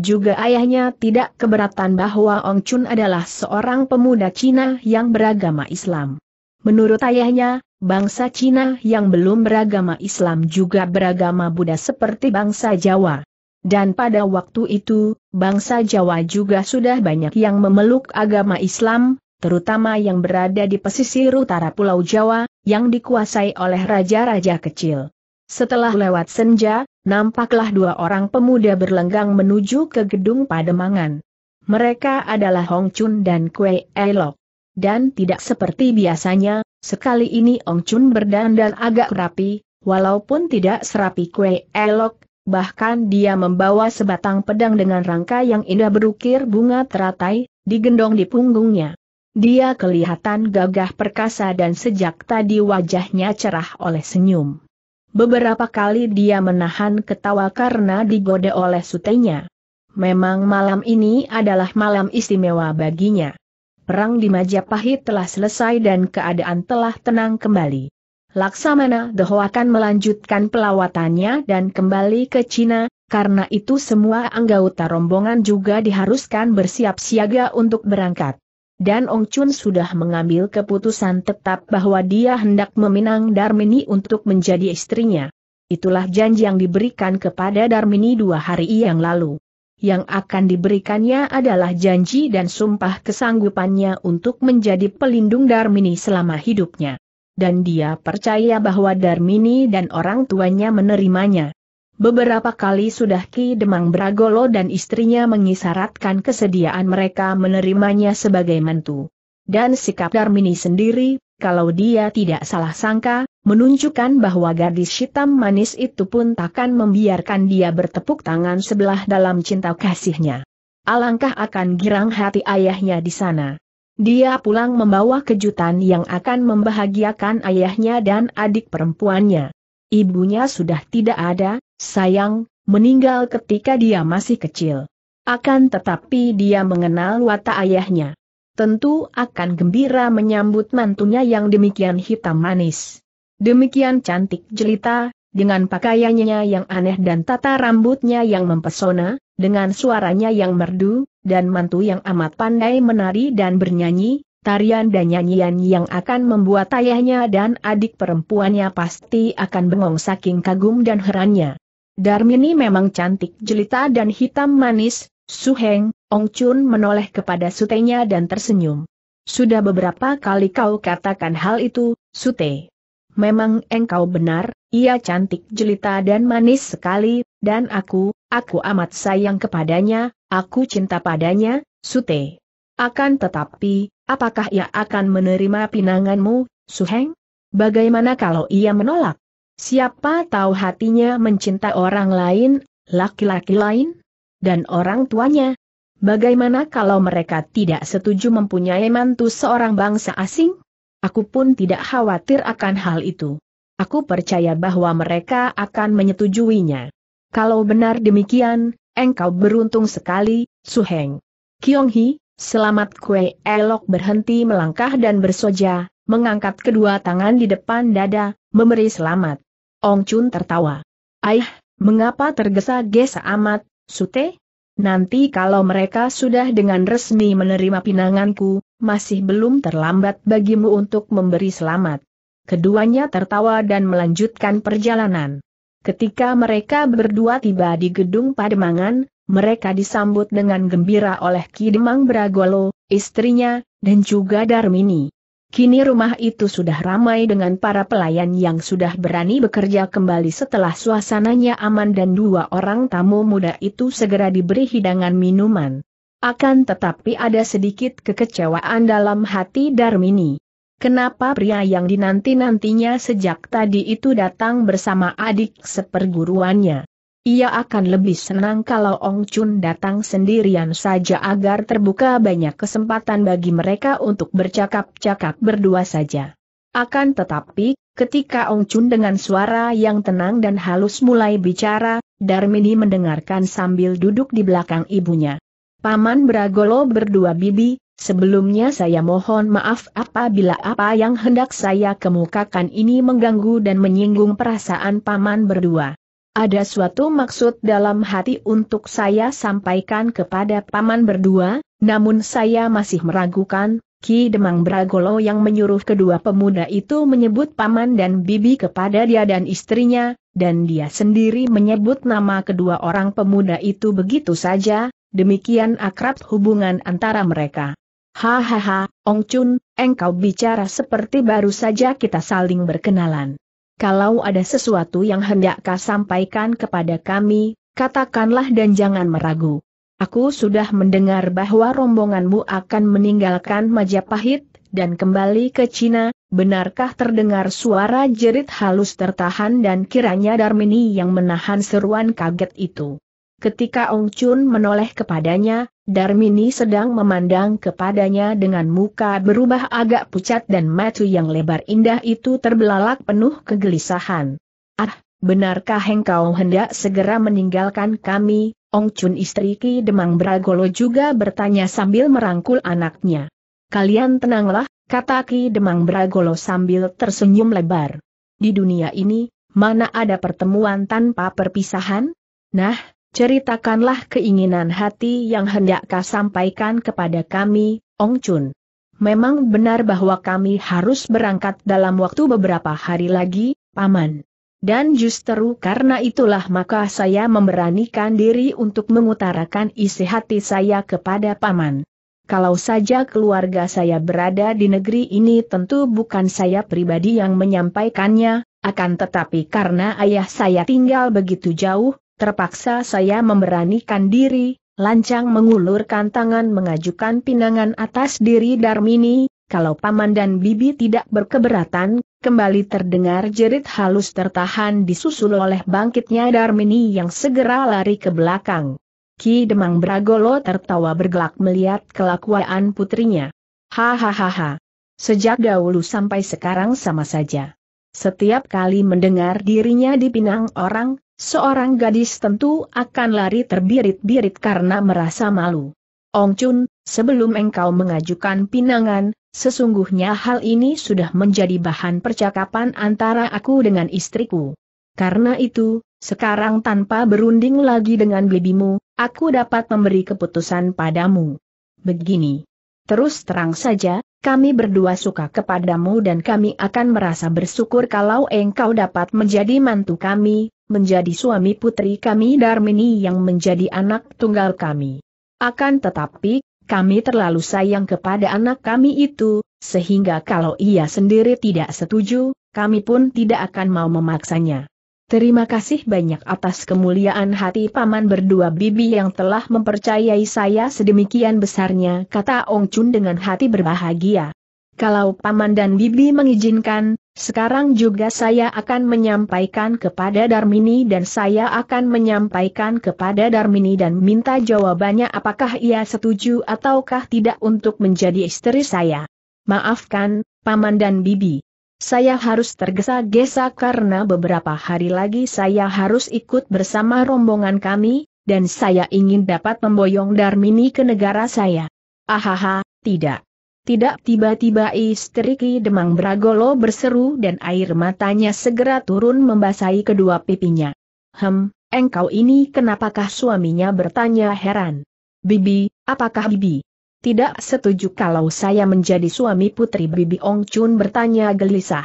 Juga ayahnya tidak keberatan bahwa Ong Chun adalah seorang pemuda Cina yang beragama Islam. Menurut ayahnya, bangsa Cina yang belum beragama Islam juga beragama Buddha seperti bangsa Jawa. Dan pada waktu itu, bangsa Jawa juga sudah banyak yang memeluk agama Islam, terutama yang berada di pesisir utara Pulau Jawa, yang dikuasai oleh raja-raja kecil. Setelah lewat senja, nampaklah dua orang pemuda berlenggang menuju ke gedung Pademangan. Mereka adalah Hong Chun dan Kue Elok. Dan tidak seperti biasanya, sekali ini Hong Chun berdandan agak rapi, walaupun tidak serapi Kue Elok, bahkan dia membawa sebatang pedang dengan rangka yang indah berukir bunga teratai, digendong di punggungnya. Dia kelihatan gagah perkasa dan sejak tadi wajahnya cerah oleh senyum. Beberapa kali dia menahan ketawa karena digoda oleh sutenya. Memang malam ini adalah malam istimewa baginya. Perang di Majapahit telah selesai dan keadaan telah tenang kembali. Laksamana Deho akan melanjutkan pelawatannya dan kembali ke Cina, karena itu semua anggota rombongan juga diharuskan bersiap siaga untuk berangkat dan Ong Chun sudah mengambil keputusan tetap bahwa dia hendak meminang Darmini untuk menjadi istrinya. Itulah janji yang diberikan kepada Darmini dua hari yang lalu. Yang akan diberikannya adalah janji dan sumpah kesanggupannya untuk menjadi pelindung Darmini selama hidupnya. Dan dia percaya bahwa Darmini dan orang tuanya menerimanya. Beberapa kali sudah Ki Demang Bragolo dan istrinya mengisyaratkan kesediaan mereka menerimanya sebagai mentu. Dan sikap Darmini sendiri, kalau dia tidak salah sangka, menunjukkan bahwa gadis hitam manis itu pun takkan membiarkan dia bertepuk tangan sebelah dalam cinta kasihnya. Alangkah akan girang hati ayahnya di sana. Dia pulang membawa kejutan yang akan membahagiakan ayahnya dan adik perempuannya. Ibunya sudah tidak ada, Sayang, meninggal ketika dia masih kecil. Akan tetapi dia mengenal watak ayahnya. Tentu akan gembira menyambut mantunya yang demikian hitam manis. Demikian cantik jelita, dengan pakaiannya yang aneh dan tata rambutnya yang mempesona, dengan suaranya yang merdu, dan mantu yang amat pandai menari dan bernyanyi, tarian dan nyanyian yang akan membuat ayahnya dan adik perempuannya pasti akan bengong saking kagum dan herannya. Darmini memang cantik jelita dan hitam manis, Suheng, Ong Chun menoleh kepada sutenya dan tersenyum. Sudah beberapa kali kau katakan hal itu, sute. Memang engkau benar, ia cantik jelita dan manis sekali, dan aku, aku amat sayang kepadanya, aku cinta padanya, sute. Akan tetapi, apakah ia akan menerima pinanganmu, Suheng? Bagaimana kalau ia menolak? Siapa tahu hatinya mencinta orang lain, laki-laki lain, dan orang tuanya. Bagaimana kalau mereka tidak setuju mempunyai mantu seorang bangsa asing? Aku pun tidak khawatir akan hal itu. Aku percaya bahwa mereka akan menyetujuinya. Kalau benar demikian, engkau beruntung sekali, Suheng. Hi, selamat kue elok berhenti melangkah dan bersoja, mengangkat kedua tangan di depan dada, memberi selamat. Ong Chun tertawa. Aih, mengapa tergesa-gesa amat, Sute? Nanti kalau mereka sudah dengan resmi menerima pinanganku, masih belum terlambat bagimu untuk memberi selamat. Keduanya tertawa dan melanjutkan perjalanan. Ketika mereka berdua tiba di gedung Pademangan, mereka disambut dengan gembira oleh Kidemang Bragolo, istrinya, dan juga Darmini. Kini rumah itu sudah ramai dengan para pelayan yang sudah berani bekerja kembali setelah suasananya aman dan dua orang tamu muda itu segera diberi hidangan minuman. Akan tetapi ada sedikit kekecewaan dalam hati Darmini. Kenapa pria yang dinanti-nantinya sejak tadi itu datang bersama adik seperguruannya? Ia akan lebih senang kalau Ong Chun datang sendirian saja agar terbuka banyak kesempatan bagi mereka untuk bercakap-cakap berdua saja. Akan tetapi, ketika Ong Chun dengan suara yang tenang dan halus mulai bicara, Darmini mendengarkan sambil duduk di belakang ibunya. Paman Bragolo berdua bibi, sebelumnya saya mohon maaf apabila apa yang hendak saya kemukakan ini mengganggu dan menyinggung perasaan paman berdua. Ada suatu maksud dalam hati untuk saya sampaikan kepada paman berdua, namun saya masih meragukan, Ki Demang Bragolo yang menyuruh kedua pemuda itu menyebut paman dan bibi kepada dia dan istrinya, dan dia sendiri menyebut nama kedua orang pemuda itu begitu saja, demikian akrab hubungan antara mereka. Hahaha, Ong Chun, engkau bicara seperti baru saja kita saling berkenalan kalau ada sesuatu yang hendak kau sampaikan kepada kami, katakanlah dan jangan meragu. Aku sudah mendengar bahwa rombonganmu akan meninggalkan Majapahit, dan kembali ke Cina, benarkah terdengar suara jerit halus tertahan dan kiranya Darmini yang menahan seruan kaget itu? Ketika Ong Chun menoleh kepadanya, Darmini sedang memandang kepadanya dengan muka berubah agak pucat dan mata yang lebar indah itu terbelalak penuh kegelisahan. Ah, benarkah engkau hendak segera meninggalkan kami? Ong Chun istri Ki Demang Bragolo juga bertanya sambil merangkul anaknya. Kalian tenanglah, kata Ki Demang Bragolo sambil tersenyum lebar. Di dunia ini, mana ada pertemuan tanpa perpisahan? Nah, ceritakanlah keinginan hati yang hendak kau sampaikan kepada kami, Ong Chun. Memang benar bahwa kami harus berangkat dalam waktu beberapa hari lagi, Paman. Dan justru karena itulah maka saya memberanikan diri untuk mengutarakan isi hati saya kepada Paman. Kalau saja keluarga saya berada di negeri ini tentu bukan saya pribadi yang menyampaikannya, akan tetapi karena ayah saya tinggal begitu jauh, Terpaksa saya memberanikan diri, lancang mengulurkan tangan mengajukan pinangan atas diri Darmini, kalau paman dan bibi tidak berkeberatan, kembali terdengar jerit halus tertahan disusul oleh bangkitnya Darmini yang segera lari ke belakang. Ki Demang Bragolo tertawa bergelak melihat kelakuan putrinya. Hahaha. Sejak dahulu sampai sekarang sama saja. Setiap kali mendengar dirinya dipinang orang, Seorang gadis tentu akan lari terbirit-birit karena merasa malu. Ong Chun, sebelum engkau mengajukan pinangan, sesungguhnya hal ini sudah menjadi bahan percakapan antara aku dengan istriku. Karena itu, sekarang tanpa berunding lagi dengan bibimu, aku dapat memberi keputusan padamu. Begini. Terus terang saja, kami berdua suka kepadamu dan kami akan merasa bersyukur kalau engkau dapat menjadi mantu kami, menjadi suami putri kami Darmini yang menjadi anak tunggal kami. Akan tetapi, kami terlalu sayang kepada anak kami itu, sehingga kalau ia sendiri tidak setuju, kami pun tidak akan mau memaksanya. Terima kasih banyak atas kemuliaan hati paman berdua bibi yang telah mempercayai saya sedemikian besarnya, kata Ong Chun dengan hati berbahagia. Kalau paman dan bibi mengizinkan, sekarang juga saya akan menyampaikan kepada Darmini dan saya akan menyampaikan kepada Darmini dan minta jawabannya apakah ia setuju ataukah tidak untuk menjadi istri saya. Maafkan, Paman dan Bibi. Saya harus tergesa-gesa karena beberapa hari lagi saya harus ikut bersama rombongan kami, dan saya ingin dapat memboyong Darmini ke negara saya. Ahaha, tidak. Tidak tiba-tiba istri Ki Demang Bragolo berseru dan air matanya segera turun membasahi kedua pipinya. Hem, engkau ini kenapakah suaminya bertanya heran. Bibi, apakah Bibi? Tidak setuju kalau saya menjadi suami putri Bibi Ong Chun bertanya gelisah.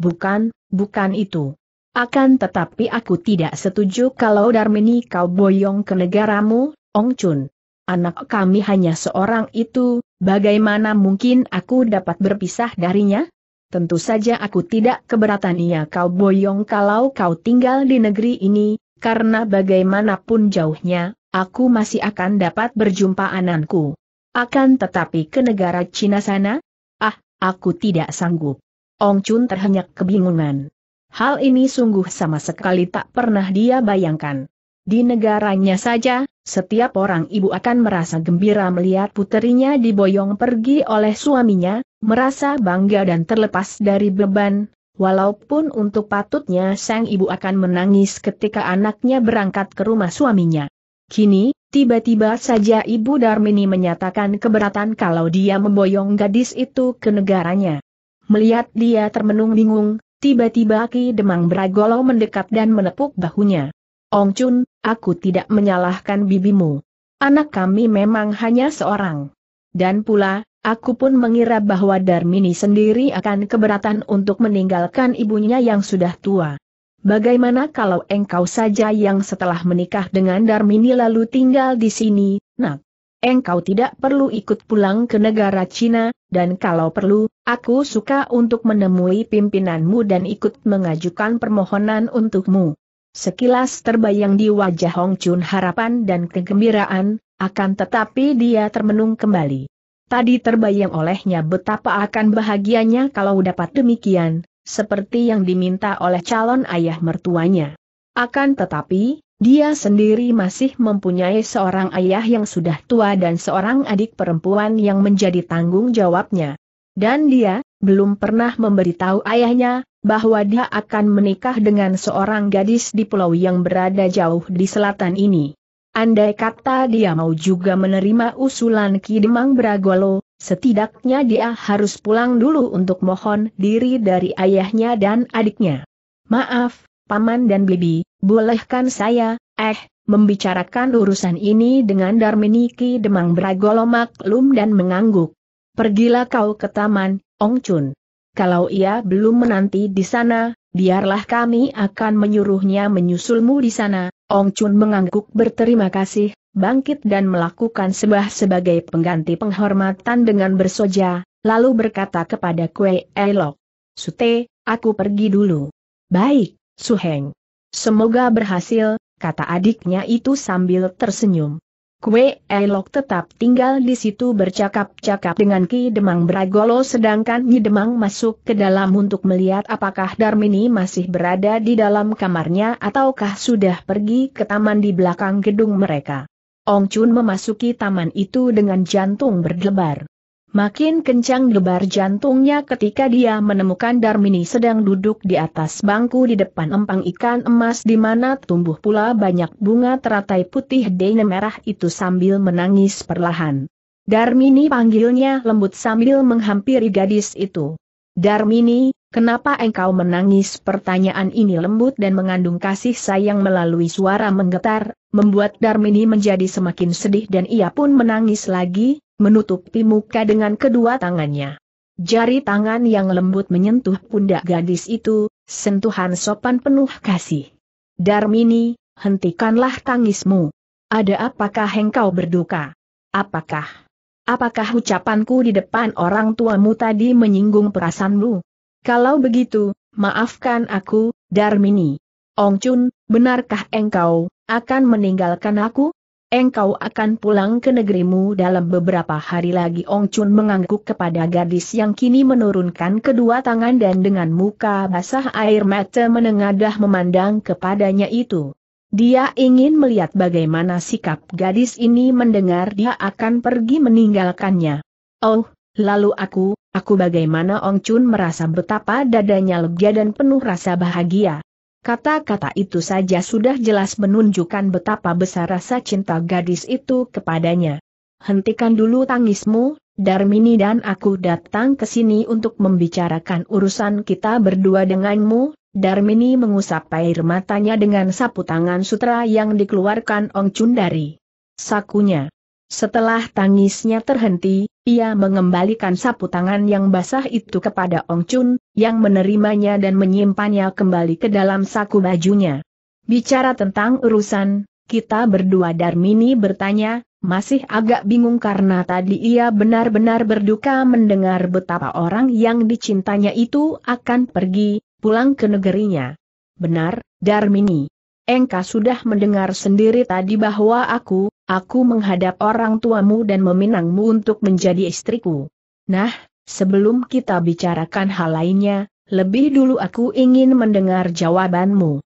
Bukan, bukan itu. Akan tetapi aku tidak setuju kalau Darmini kau boyong ke negaramu, Ong Chun anak kami hanya seorang itu, bagaimana mungkin aku dapat berpisah darinya? Tentu saja aku tidak keberatan ia ya kau boyong kalau kau tinggal di negeri ini, karena bagaimanapun jauhnya, aku masih akan dapat berjumpa ananku. Akan tetapi ke negara Cina sana? Ah, aku tidak sanggup. Ong Chun terhenyak kebingungan. Hal ini sungguh sama sekali tak pernah dia bayangkan. Di negaranya saja, setiap orang ibu akan merasa gembira melihat puterinya diboyong pergi oleh suaminya, merasa bangga dan terlepas dari beban, walaupun untuk patutnya sang ibu akan menangis ketika anaknya berangkat ke rumah suaminya. Kini, tiba-tiba saja ibu Darmini menyatakan keberatan kalau dia memboyong gadis itu ke negaranya. Melihat dia termenung bingung, tiba-tiba Ki Demang Bragolo mendekat dan menepuk bahunya. Ong Chun, aku tidak menyalahkan bibimu. Anak kami memang hanya seorang. Dan pula, aku pun mengira bahwa Darmini sendiri akan keberatan untuk meninggalkan ibunya yang sudah tua. Bagaimana kalau engkau saja yang setelah menikah dengan Darmini lalu tinggal di sini, nak? Engkau tidak perlu ikut pulang ke negara Cina, dan kalau perlu, aku suka untuk menemui pimpinanmu dan ikut mengajukan permohonan untukmu. Sekilas terbayang di wajah Hong Chun harapan dan kegembiraan, akan tetapi dia termenung kembali. Tadi terbayang olehnya betapa akan bahagianya kalau dapat demikian, seperti yang diminta oleh calon ayah mertuanya. Akan tetapi, dia sendiri masih mempunyai seorang ayah yang sudah tua dan seorang adik perempuan yang menjadi tanggung jawabnya. Dan dia, belum pernah memberitahu ayahnya bahwa dia akan menikah dengan seorang gadis di pulau yang berada jauh di selatan ini. Andai kata dia mau juga menerima usulan Ki Demang Bragolo, setidaknya dia harus pulang dulu untuk mohon diri dari ayahnya dan adiknya. Maaf, Paman dan Bibi, bolehkan saya, eh, membicarakan urusan ini dengan Darmini Ki Demang Bragolo maklum dan mengangguk. Pergilah kau ke taman, Ong Chun. Kalau ia belum menanti di sana, biarlah kami akan menyuruhnya menyusulmu di sana. Ong Chun mengangguk berterima kasih, bangkit dan melakukan sebah sebagai pengganti penghormatan dengan bersoja, lalu berkata kepada Kue Elok. Sute, aku pergi dulu. Baik, Suheng. Semoga berhasil, kata adiknya itu sambil tersenyum. Kue Elok tetap tinggal di situ bercakap-cakap dengan Ki Demang Bragolo sedangkan Nyi Demang masuk ke dalam untuk melihat apakah Darmini masih berada di dalam kamarnya ataukah sudah pergi ke taman di belakang gedung mereka. Ong Chun memasuki taman itu dengan jantung berdebar. Makin kencang debar jantungnya ketika dia menemukan Darmini sedang duduk di atas bangku di depan empang ikan emas di mana tumbuh pula banyak bunga teratai putih dan merah itu sambil menangis perlahan. Darmini panggilnya lembut sambil menghampiri gadis itu. Darmini, kenapa engkau menangis? Pertanyaan ini lembut dan mengandung kasih sayang melalui suara menggetar, membuat Darmini menjadi semakin sedih dan ia pun menangis lagi, menutupi muka dengan kedua tangannya. Jari tangan yang lembut menyentuh pundak gadis itu, sentuhan sopan penuh kasih. Darmini, hentikanlah tangismu. Ada apakah engkau berduka? Apakah? Apakah ucapanku di depan orang tuamu tadi menyinggung perasaanmu? Kalau begitu, maafkan aku, Darmini. Ong Chun, benarkah engkau akan meninggalkan aku? Engkau akan pulang ke negerimu dalam beberapa hari lagi Ong Chun mengangguk kepada gadis yang kini menurunkan kedua tangan dan dengan muka basah air mata menengadah memandang kepadanya itu. Dia ingin melihat bagaimana sikap gadis ini mendengar dia akan pergi meninggalkannya. Oh, lalu aku, aku bagaimana Ong Chun merasa betapa dadanya lega dan penuh rasa bahagia. Kata-kata itu saja sudah jelas menunjukkan betapa besar rasa cinta gadis itu kepadanya. Hentikan dulu tangismu, Darmini dan aku datang ke sini untuk membicarakan urusan kita berdua denganmu. Darmini mengusap air matanya dengan sapu tangan sutra yang dikeluarkan Ong Chun dari sakunya. Setelah tangisnya terhenti, ia mengembalikan sapu tangan yang basah itu kepada Ong Chun, yang menerimanya dan menyimpannya kembali ke dalam saku bajunya. Bicara tentang urusan, kita berdua Darmini bertanya, masih agak bingung karena tadi ia benar-benar berduka mendengar betapa orang yang dicintanya itu akan pergi, pulang ke negerinya. Benar, Darmini. Engka sudah mendengar sendiri tadi bahwa aku, aku menghadap orang tuamu dan meminangmu untuk menjadi istriku. Nah, sebelum kita bicarakan hal lainnya, lebih dulu aku ingin mendengar jawabanmu.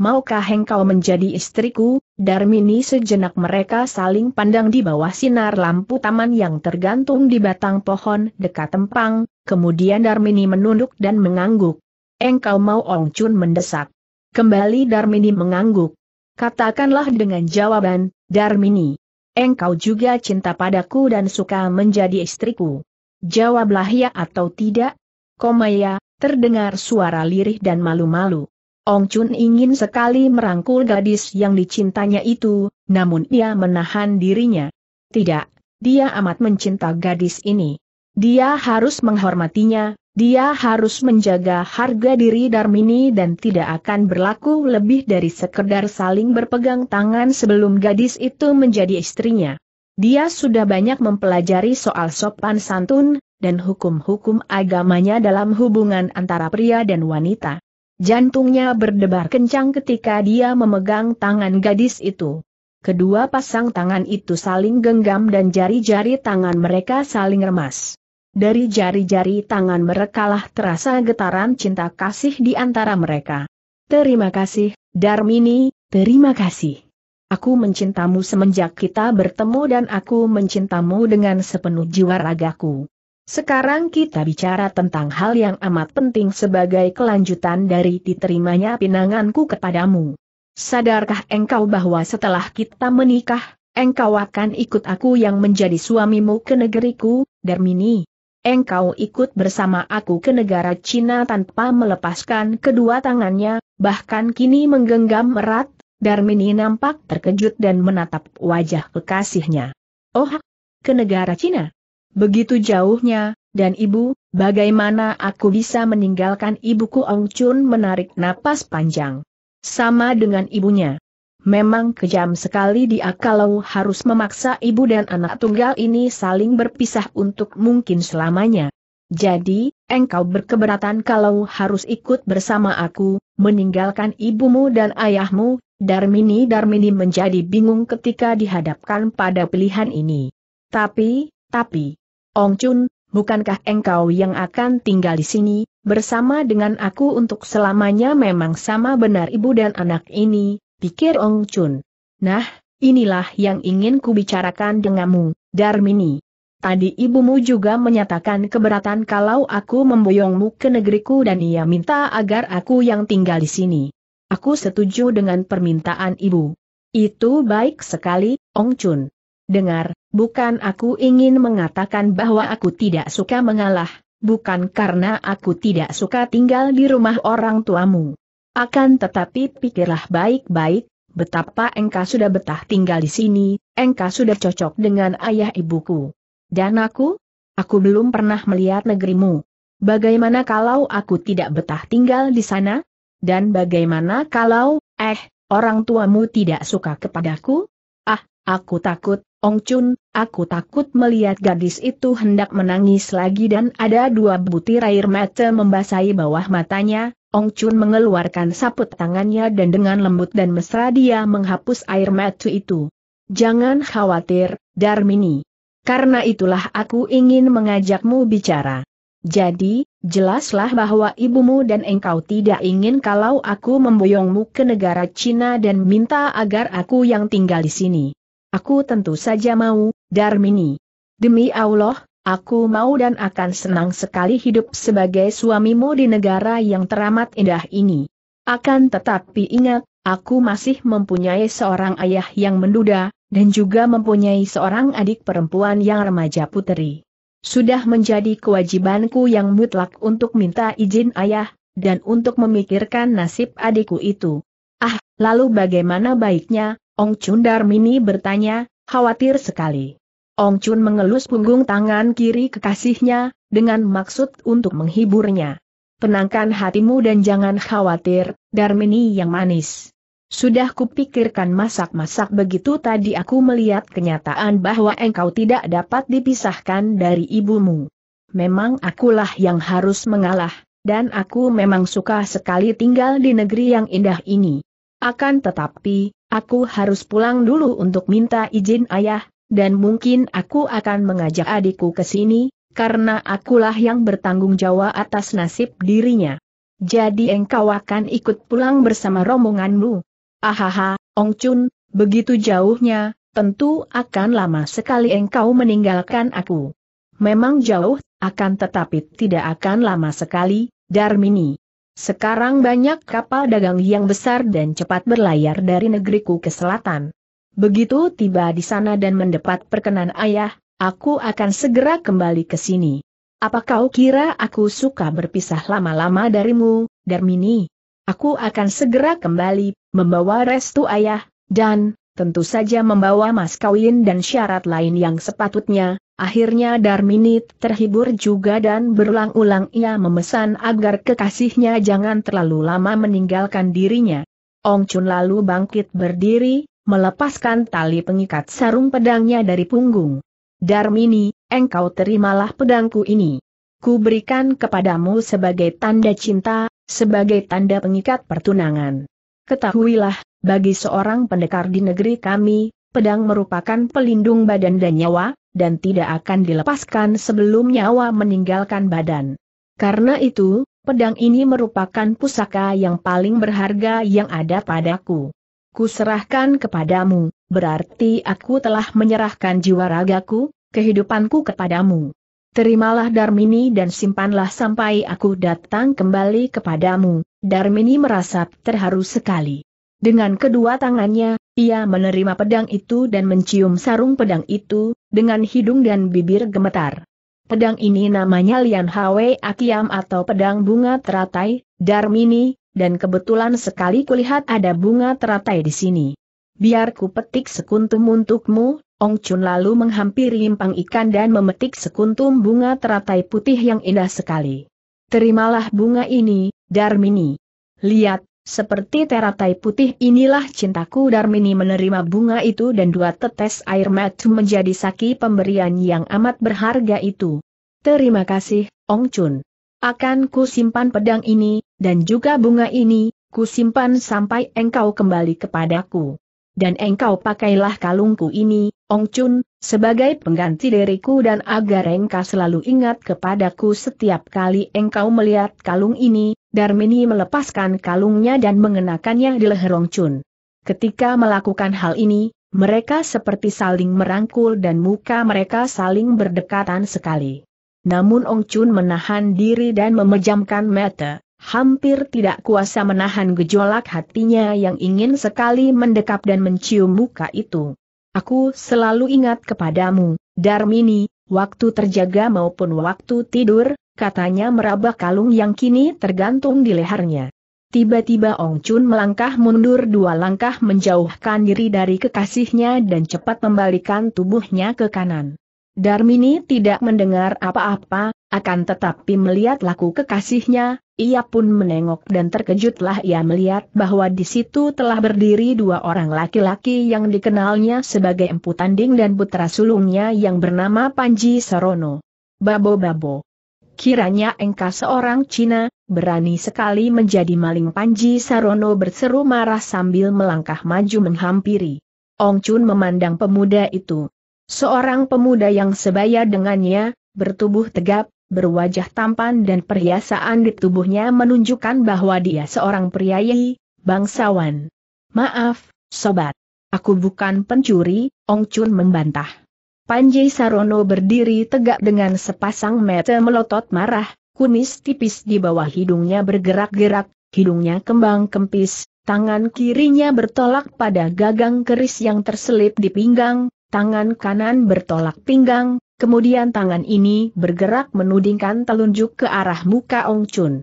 Maukah engkau menjadi istriku, Darmini sejenak mereka saling pandang di bawah sinar lampu taman yang tergantung di batang pohon dekat tempang, kemudian Darmini menunduk dan mengangguk. Engkau mau Ong Chun mendesak. Kembali Darmini mengangguk. Katakanlah dengan jawaban, Darmini, engkau juga cinta padaku dan suka menjadi istriku. Jawablah ya atau tidak? Komaya, terdengar suara lirih dan malu-malu. Ong Chun ingin sekali merangkul gadis yang dicintanya itu, namun ia menahan dirinya. Tidak, dia amat mencinta gadis ini. Dia harus menghormatinya, dia harus menjaga harga diri Darmini dan tidak akan berlaku lebih dari sekedar saling berpegang tangan sebelum gadis itu menjadi istrinya. Dia sudah banyak mempelajari soal sopan santun, dan hukum-hukum agamanya dalam hubungan antara pria dan wanita. Jantungnya berdebar kencang ketika dia memegang tangan gadis itu. Kedua pasang tangan itu saling genggam dan jari-jari tangan mereka saling remas. Dari jari-jari tangan merekalah terasa getaran cinta kasih di antara mereka. Terima kasih, Darmini, terima kasih. Aku mencintamu semenjak kita bertemu dan aku mencintamu dengan sepenuh jiwa ragaku. Sekarang kita bicara tentang hal yang amat penting sebagai kelanjutan dari diterimanya pinanganku kepadamu. Sadarkah engkau bahwa setelah kita menikah, engkau akan ikut aku yang menjadi suamimu ke negeriku, Darmini? engkau ikut bersama aku ke negara Cina tanpa melepaskan kedua tangannya, bahkan kini menggenggam erat, Darmini nampak terkejut dan menatap wajah kekasihnya. Oh, ke negara Cina? Begitu jauhnya, dan ibu, bagaimana aku bisa meninggalkan ibuku Ong Chun menarik napas panjang. Sama dengan ibunya. Memang kejam sekali dia kalau harus memaksa ibu dan anak tunggal ini saling berpisah untuk mungkin selamanya. Jadi, engkau berkeberatan kalau harus ikut bersama aku, meninggalkan ibumu dan ayahmu, Darmini Darmini menjadi bingung ketika dihadapkan pada pilihan ini. Tapi, tapi, Ong Chun, bukankah engkau yang akan tinggal di sini, bersama dengan aku untuk selamanya memang sama benar ibu dan anak ini, pikir Ong Chun. Nah, inilah yang ingin kubicarakan denganmu, Darmini. Tadi ibumu juga menyatakan keberatan kalau aku memboyongmu ke negeriku dan ia minta agar aku yang tinggal di sini. Aku setuju dengan permintaan ibu. Itu baik sekali, Ong Chun. Dengar, bukan aku ingin mengatakan bahwa aku tidak suka mengalah, bukan karena aku tidak suka tinggal di rumah orang tuamu. Akan tetapi pikirlah baik-baik, betapa engkau sudah betah tinggal di sini, engkau sudah cocok dengan ayah ibuku. Dan aku? Aku belum pernah melihat negerimu. Bagaimana kalau aku tidak betah tinggal di sana? Dan bagaimana kalau, eh, orang tuamu tidak suka kepadaku? Ah, aku takut, Ong Chun, aku takut melihat gadis itu hendak menangis lagi dan ada dua butir air mata membasahi bawah matanya, Ong Chun mengeluarkan saput tangannya dan dengan lembut dan mesra dia menghapus air mata itu. Jangan khawatir, Darmini. Karena itulah aku ingin mengajakmu bicara. Jadi, jelaslah bahwa ibumu dan engkau tidak ingin kalau aku memboyongmu ke negara Cina dan minta agar aku yang tinggal di sini. Aku tentu saja mau, Darmini. Demi Allah, Aku mau dan akan senang sekali hidup sebagai suamimu di negara yang teramat indah ini. Akan tetapi ingat, aku masih mempunyai seorang ayah yang menduda, dan juga mempunyai seorang adik perempuan yang remaja puteri. Sudah menjadi kewajibanku yang mutlak untuk minta izin ayah, dan untuk memikirkan nasib adikku itu. Ah, lalu bagaimana baiknya, Ong Chun Mini bertanya, khawatir sekali. Ong Chun mengelus punggung tangan kiri kekasihnya, dengan maksud untuk menghiburnya. Tenangkan hatimu dan jangan khawatir, Darmini yang manis. Sudah kupikirkan masak-masak begitu tadi aku melihat kenyataan bahwa engkau tidak dapat dipisahkan dari ibumu. Memang akulah yang harus mengalah, dan aku memang suka sekali tinggal di negeri yang indah ini. Akan tetapi, aku harus pulang dulu untuk minta izin ayah, dan mungkin aku akan mengajak adikku ke sini, karena akulah yang bertanggung jawab atas nasib dirinya. Jadi engkau akan ikut pulang bersama rombonganmu. Ahaha, Ong Chun, begitu jauhnya, tentu akan lama sekali engkau meninggalkan aku. Memang jauh, akan tetapi tidak akan lama sekali, Darmini. Sekarang banyak kapal dagang yang besar dan cepat berlayar dari negeriku ke selatan. Begitu tiba di sana dan mendapat perkenan ayah, aku akan segera kembali ke sini. Apa kau kira aku suka berpisah lama-lama darimu, Darmini? Aku akan segera kembali, membawa restu ayah, dan, tentu saja membawa mas kawin dan syarat lain yang sepatutnya. Akhirnya Darmini terhibur juga dan berulang-ulang ia memesan agar kekasihnya jangan terlalu lama meninggalkan dirinya. Ong Chun lalu bangkit berdiri, melepaskan tali pengikat sarung pedangnya dari punggung. Darmini, engkau terimalah pedangku ini. Ku berikan kepadamu sebagai tanda cinta, sebagai tanda pengikat pertunangan. Ketahuilah, bagi seorang pendekar di negeri kami, pedang merupakan pelindung badan dan nyawa, dan tidak akan dilepaskan sebelum nyawa meninggalkan badan. Karena itu, pedang ini merupakan pusaka yang paling berharga yang ada padaku kuserahkan kepadamu, berarti aku telah menyerahkan jiwa ragaku, kehidupanku kepadamu. Terimalah Darmini dan simpanlah sampai aku datang kembali kepadamu. Darmini merasa terharu sekali. Dengan kedua tangannya, ia menerima pedang itu dan mencium sarung pedang itu, dengan hidung dan bibir gemetar. Pedang ini namanya Lian Hwe Akiam atau pedang bunga teratai, Darmini, dan kebetulan sekali kulihat ada bunga teratai di sini. Biarku petik sekuntum untukmu, Ong Chun lalu menghampiri impang ikan dan memetik sekuntum bunga teratai putih yang indah sekali. Terimalah bunga ini, Darmini. Lihat, seperti teratai putih inilah cintaku Darmini menerima bunga itu dan dua tetes air mata menjadi saki pemberian yang amat berharga itu. Terima kasih, Ong Chun. Akan ku simpan pedang ini, dan juga bunga ini, ku simpan sampai engkau kembali kepadaku. Dan engkau pakailah kalungku ini, Ong Chun, sebagai pengganti diriku dan agar engkau selalu ingat kepadaku setiap kali engkau melihat kalung ini, Darmini melepaskan kalungnya dan mengenakannya di leher Ong Chun. Ketika melakukan hal ini, mereka seperti saling merangkul dan muka mereka saling berdekatan sekali. Namun Ong Chun menahan diri dan memejamkan mata, hampir tidak kuasa menahan gejolak hatinya yang ingin sekali mendekap dan mencium muka itu. Aku selalu ingat kepadamu, Darmini, waktu terjaga maupun waktu tidur, katanya meraba kalung yang kini tergantung di lehernya. Tiba-tiba Ong Chun melangkah mundur dua langkah menjauhkan diri dari kekasihnya dan cepat membalikan tubuhnya ke kanan. Darmini tidak mendengar apa-apa, akan tetapi melihat laku kekasihnya, ia pun menengok dan terkejutlah ia melihat bahwa di situ telah berdiri dua orang laki-laki yang dikenalnya sebagai empu tanding dan putra sulungnya yang bernama Panji Sarono. Babo-babo. Kiranya engkau seorang Cina, berani sekali menjadi maling Panji Sarono berseru marah sambil melangkah maju menghampiri. Ong Chun memandang pemuda itu. Seorang pemuda yang sebaya dengannya, bertubuh tegap, berwajah tampan dan perhiasan di tubuhnya menunjukkan bahwa dia seorang priayi, bangsawan. Maaf, sobat. Aku bukan pencuri, Ong Chun membantah. Panji Sarono berdiri tegak dengan sepasang mata melotot marah, kumis tipis di bawah hidungnya bergerak-gerak, hidungnya kembang kempis, tangan kirinya bertolak pada gagang keris yang terselip di pinggang, tangan kanan bertolak pinggang, kemudian tangan ini bergerak menudingkan telunjuk ke arah muka Ong Chun.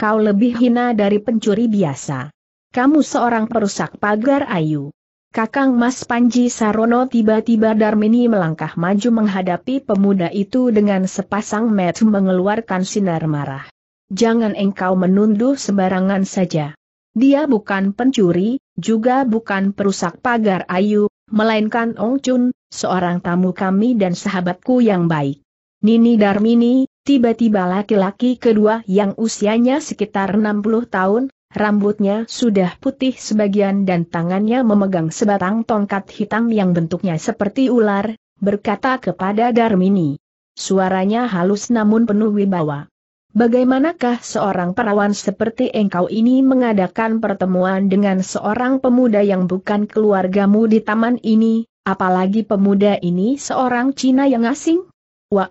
Kau lebih hina dari pencuri biasa. Kamu seorang perusak pagar ayu. Kakang Mas Panji Sarono tiba-tiba Darmini melangkah maju menghadapi pemuda itu dengan sepasang mata mengeluarkan sinar marah. Jangan engkau menunduh sembarangan saja. Dia bukan pencuri, juga bukan perusak pagar ayu, melainkan Ong Chun, seorang tamu kami dan sahabatku yang baik. Nini Darmini, tiba-tiba laki-laki kedua yang usianya sekitar 60 tahun, rambutnya sudah putih sebagian dan tangannya memegang sebatang tongkat hitam yang bentuknya seperti ular, berkata kepada Darmini. Suaranya halus namun penuh wibawa. Bagaimanakah seorang perawan seperti engkau ini mengadakan pertemuan dengan seorang pemuda yang bukan keluargamu di taman ini, apalagi pemuda ini seorang Cina yang asing? Wah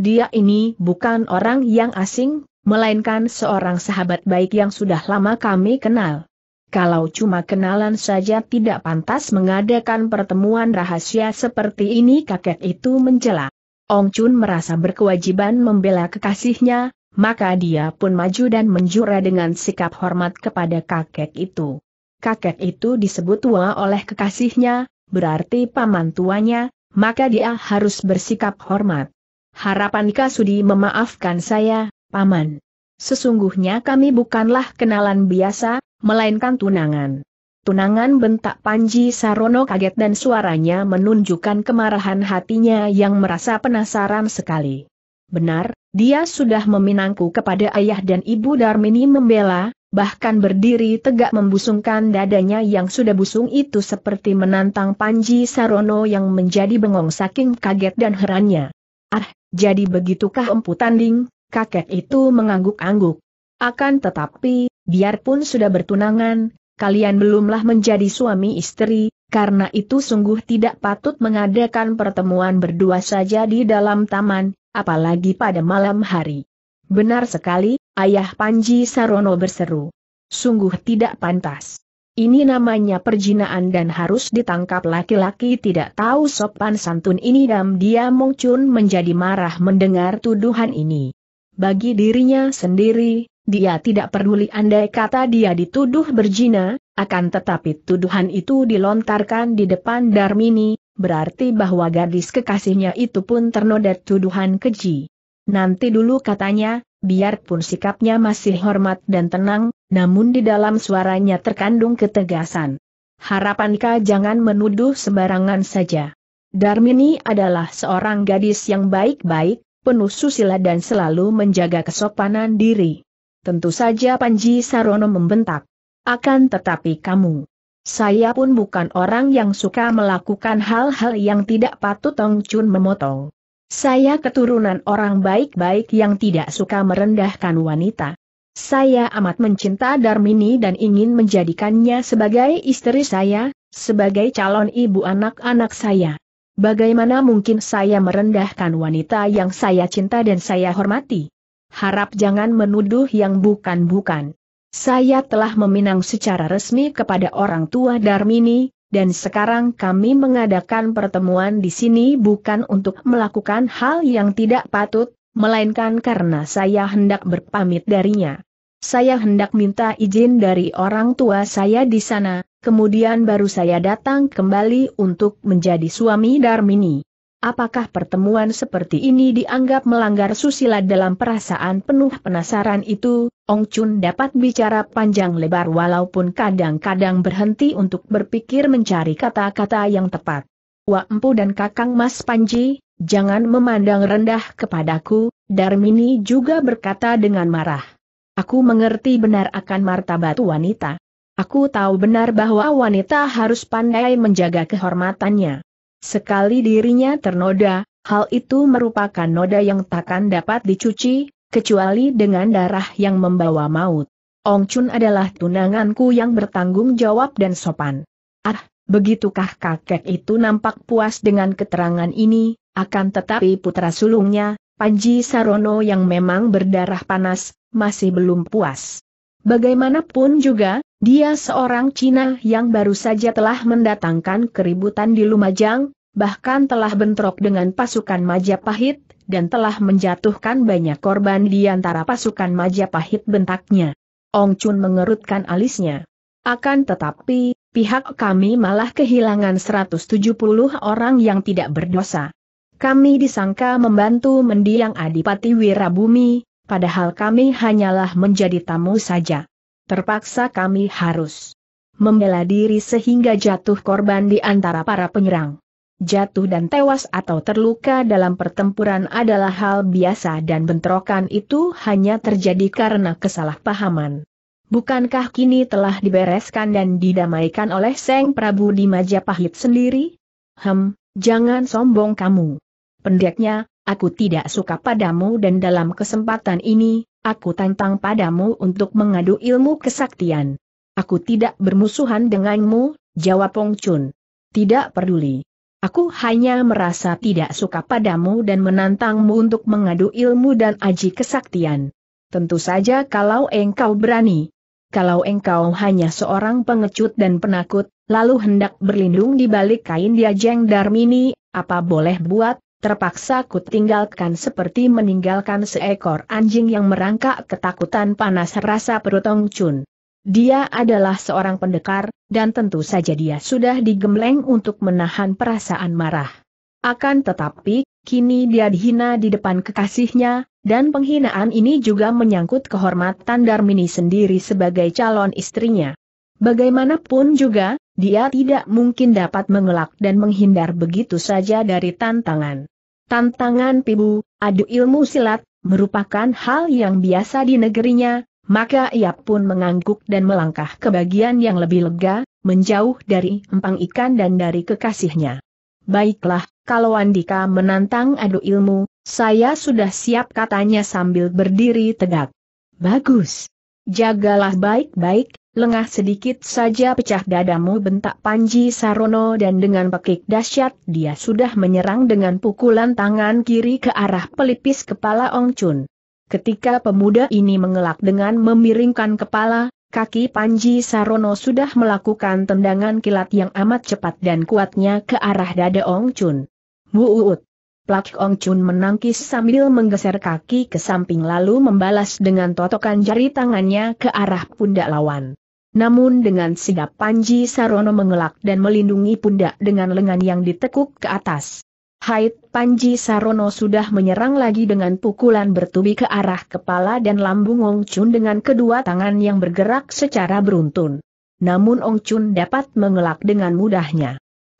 dia ini bukan orang yang asing, melainkan seorang sahabat baik yang sudah lama kami kenal. Kalau cuma kenalan saja tidak pantas mengadakan pertemuan rahasia seperti ini kakek itu menjelak. Ong Chun merasa berkewajiban membela kekasihnya, maka dia pun maju dan menjura dengan sikap hormat kepada kakek itu. Kakek itu disebut tua oleh kekasihnya, berarti paman tuanya, maka dia harus bersikap hormat. Harapan Kasudi memaafkan saya, paman? Sesungguhnya kami bukanlah kenalan biasa, melainkan tunangan. Tunangan bentak Panji Sarono kaget dan suaranya menunjukkan kemarahan hatinya yang merasa penasaran sekali. Benar, dia sudah meminangku kepada ayah dan ibu Darmini membela, bahkan berdiri tegak membusungkan dadanya yang sudah busung itu seperti menantang Panji Sarono yang menjadi bengong saking kaget dan herannya. Ah, jadi begitukah empu tanding, kakek itu mengangguk-angguk. Akan tetapi, biarpun sudah bertunangan, kalian belumlah menjadi suami istri, karena itu sungguh tidak patut mengadakan pertemuan berdua saja di dalam taman, apalagi pada malam hari. Benar sekali, ayah Panji Sarono berseru. Sungguh tidak pantas. Ini namanya perjinaan dan harus ditangkap laki-laki tidak tahu sopan santun ini dan dia muncul menjadi marah mendengar tuduhan ini. Bagi dirinya sendiri, dia tidak peduli andai kata dia dituduh berjina, akan tetapi tuduhan itu dilontarkan di depan Darmini, berarti bahwa gadis kekasihnya itu pun ternoda tuduhan keji. Nanti dulu katanya, biarpun sikapnya masih hormat dan tenang, namun di dalam suaranya terkandung ketegasan. Harapankah jangan menuduh sembarangan saja. Darmini adalah seorang gadis yang baik-baik, penuh susila dan selalu menjaga kesopanan diri. Tentu saja Panji Sarono membentak. Akan tetapi kamu, saya pun bukan orang yang suka melakukan hal-hal yang tidak patut Tong Chun memotong. Saya keturunan orang baik-baik yang tidak suka merendahkan wanita. Saya amat mencinta Darmini dan ingin menjadikannya sebagai istri saya, sebagai calon ibu anak-anak saya. Bagaimana mungkin saya merendahkan wanita yang saya cinta dan saya hormati? Harap jangan menuduh yang bukan-bukan. Saya telah meminang secara resmi kepada orang tua Darmini, dan sekarang kami mengadakan pertemuan di sini bukan untuk melakukan hal yang tidak patut, melainkan karena saya hendak berpamit darinya. Saya hendak minta izin dari orang tua saya di sana, kemudian baru saya datang kembali untuk menjadi suami Darmini. Apakah pertemuan seperti ini dianggap melanggar susila dalam perasaan penuh penasaran itu? Ong Chun dapat bicara panjang lebar walaupun kadang-kadang berhenti untuk berpikir mencari kata-kata yang tepat. Wa Empu dan Kakang Mas Panji, jangan memandang rendah kepadaku, Darmini juga berkata dengan marah. Aku mengerti benar akan martabat wanita. Aku tahu benar bahwa wanita harus pandai menjaga kehormatannya. Sekali dirinya ternoda, hal itu merupakan noda yang takkan dapat dicuci, kecuali dengan darah yang membawa maut. Ong Chun adalah tunanganku yang bertanggung jawab dan sopan. Ah, begitukah kakek itu nampak puas dengan keterangan ini, akan tetapi putra sulungnya, Panji Sarono yang memang berdarah panas, masih belum puas. Bagaimanapun juga, dia seorang Cina yang baru saja telah mendatangkan keributan di Lumajang, bahkan telah bentrok dengan pasukan Majapahit, dan telah menjatuhkan banyak korban di antara pasukan Majapahit bentaknya. Ong Chun mengerutkan alisnya. Akan tetapi, pihak kami malah kehilangan 170 orang yang tidak berdosa. Kami disangka membantu mendiang Adipati Wirabumi, padahal kami hanyalah menjadi tamu saja. Terpaksa kami harus membela diri sehingga jatuh korban di antara para penyerang. Jatuh dan tewas atau terluka dalam pertempuran adalah hal biasa dan bentrokan itu hanya terjadi karena kesalahpahaman. Bukankah kini telah dibereskan dan didamaikan oleh Seng Prabu di Majapahit sendiri? Hem, jangan sombong kamu. Pendeknya, aku tidak suka padamu dan dalam kesempatan ini, aku tantang padamu untuk mengadu ilmu kesaktian. Aku tidak bermusuhan denganmu, jawab Pong Chun. Tidak peduli. Aku hanya merasa tidak suka padamu dan menantangmu untuk mengadu ilmu dan aji kesaktian. Tentu saja kalau engkau berani. Kalau engkau hanya seorang pengecut dan penakut, lalu hendak berlindung di balik kain diajeng Darmini, apa boleh buat, terpaksa ku tinggalkan seperti meninggalkan seekor anjing yang merangkak ketakutan panas rasa perut Ong Chun. Dia adalah seorang pendekar, dan tentu saja dia sudah digembleng untuk menahan perasaan marah. Akan tetapi, kini dia dihina di depan kekasihnya, dan penghinaan ini juga menyangkut kehormatan Darmini sendiri sebagai calon istrinya. Bagaimanapun juga, dia tidak mungkin dapat mengelak dan menghindar begitu saja dari tantangan. Tantangan pibu, adu ilmu silat, merupakan hal yang biasa di negerinya, maka ia pun mengangguk dan melangkah ke bagian yang lebih lega, menjauh dari empang ikan dan dari kekasihnya. Baiklah, kalau Andika menantang adu ilmu, saya sudah siap katanya sambil berdiri tegak. Bagus. Jagalah baik-baik, lengah sedikit saja pecah dadamu bentak Panji Sarono dan dengan pekik dahsyat dia sudah menyerang dengan pukulan tangan kiri ke arah pelipis kepala Ong Chun. Ketika pemuda ini mengelak dengan memiringkan kepala, kaki Panji Sarono sudah melakukan tendangan kilat yang amat cepat dan kuatnya ke arah dada Ong Chun. Buut! Plak Ong Chun menangkis sambil menggeser kaki ke samping lalu membalas dengan totokan jari tangannya ke arah pundak lawan. Namun dengan sigap Panji Sarono mengelak dan melindungi pundak dengan lengan yang ditekuk ke atas. Haid Panji Sarono sudah menyerang lagi dengan pukulan bertubi ke arah kepala dan lambung Ong Chun dengan kedua tangan yang bergerak secara beruntun. Namun Ong Chun dapat mengelak dengan mudahnya.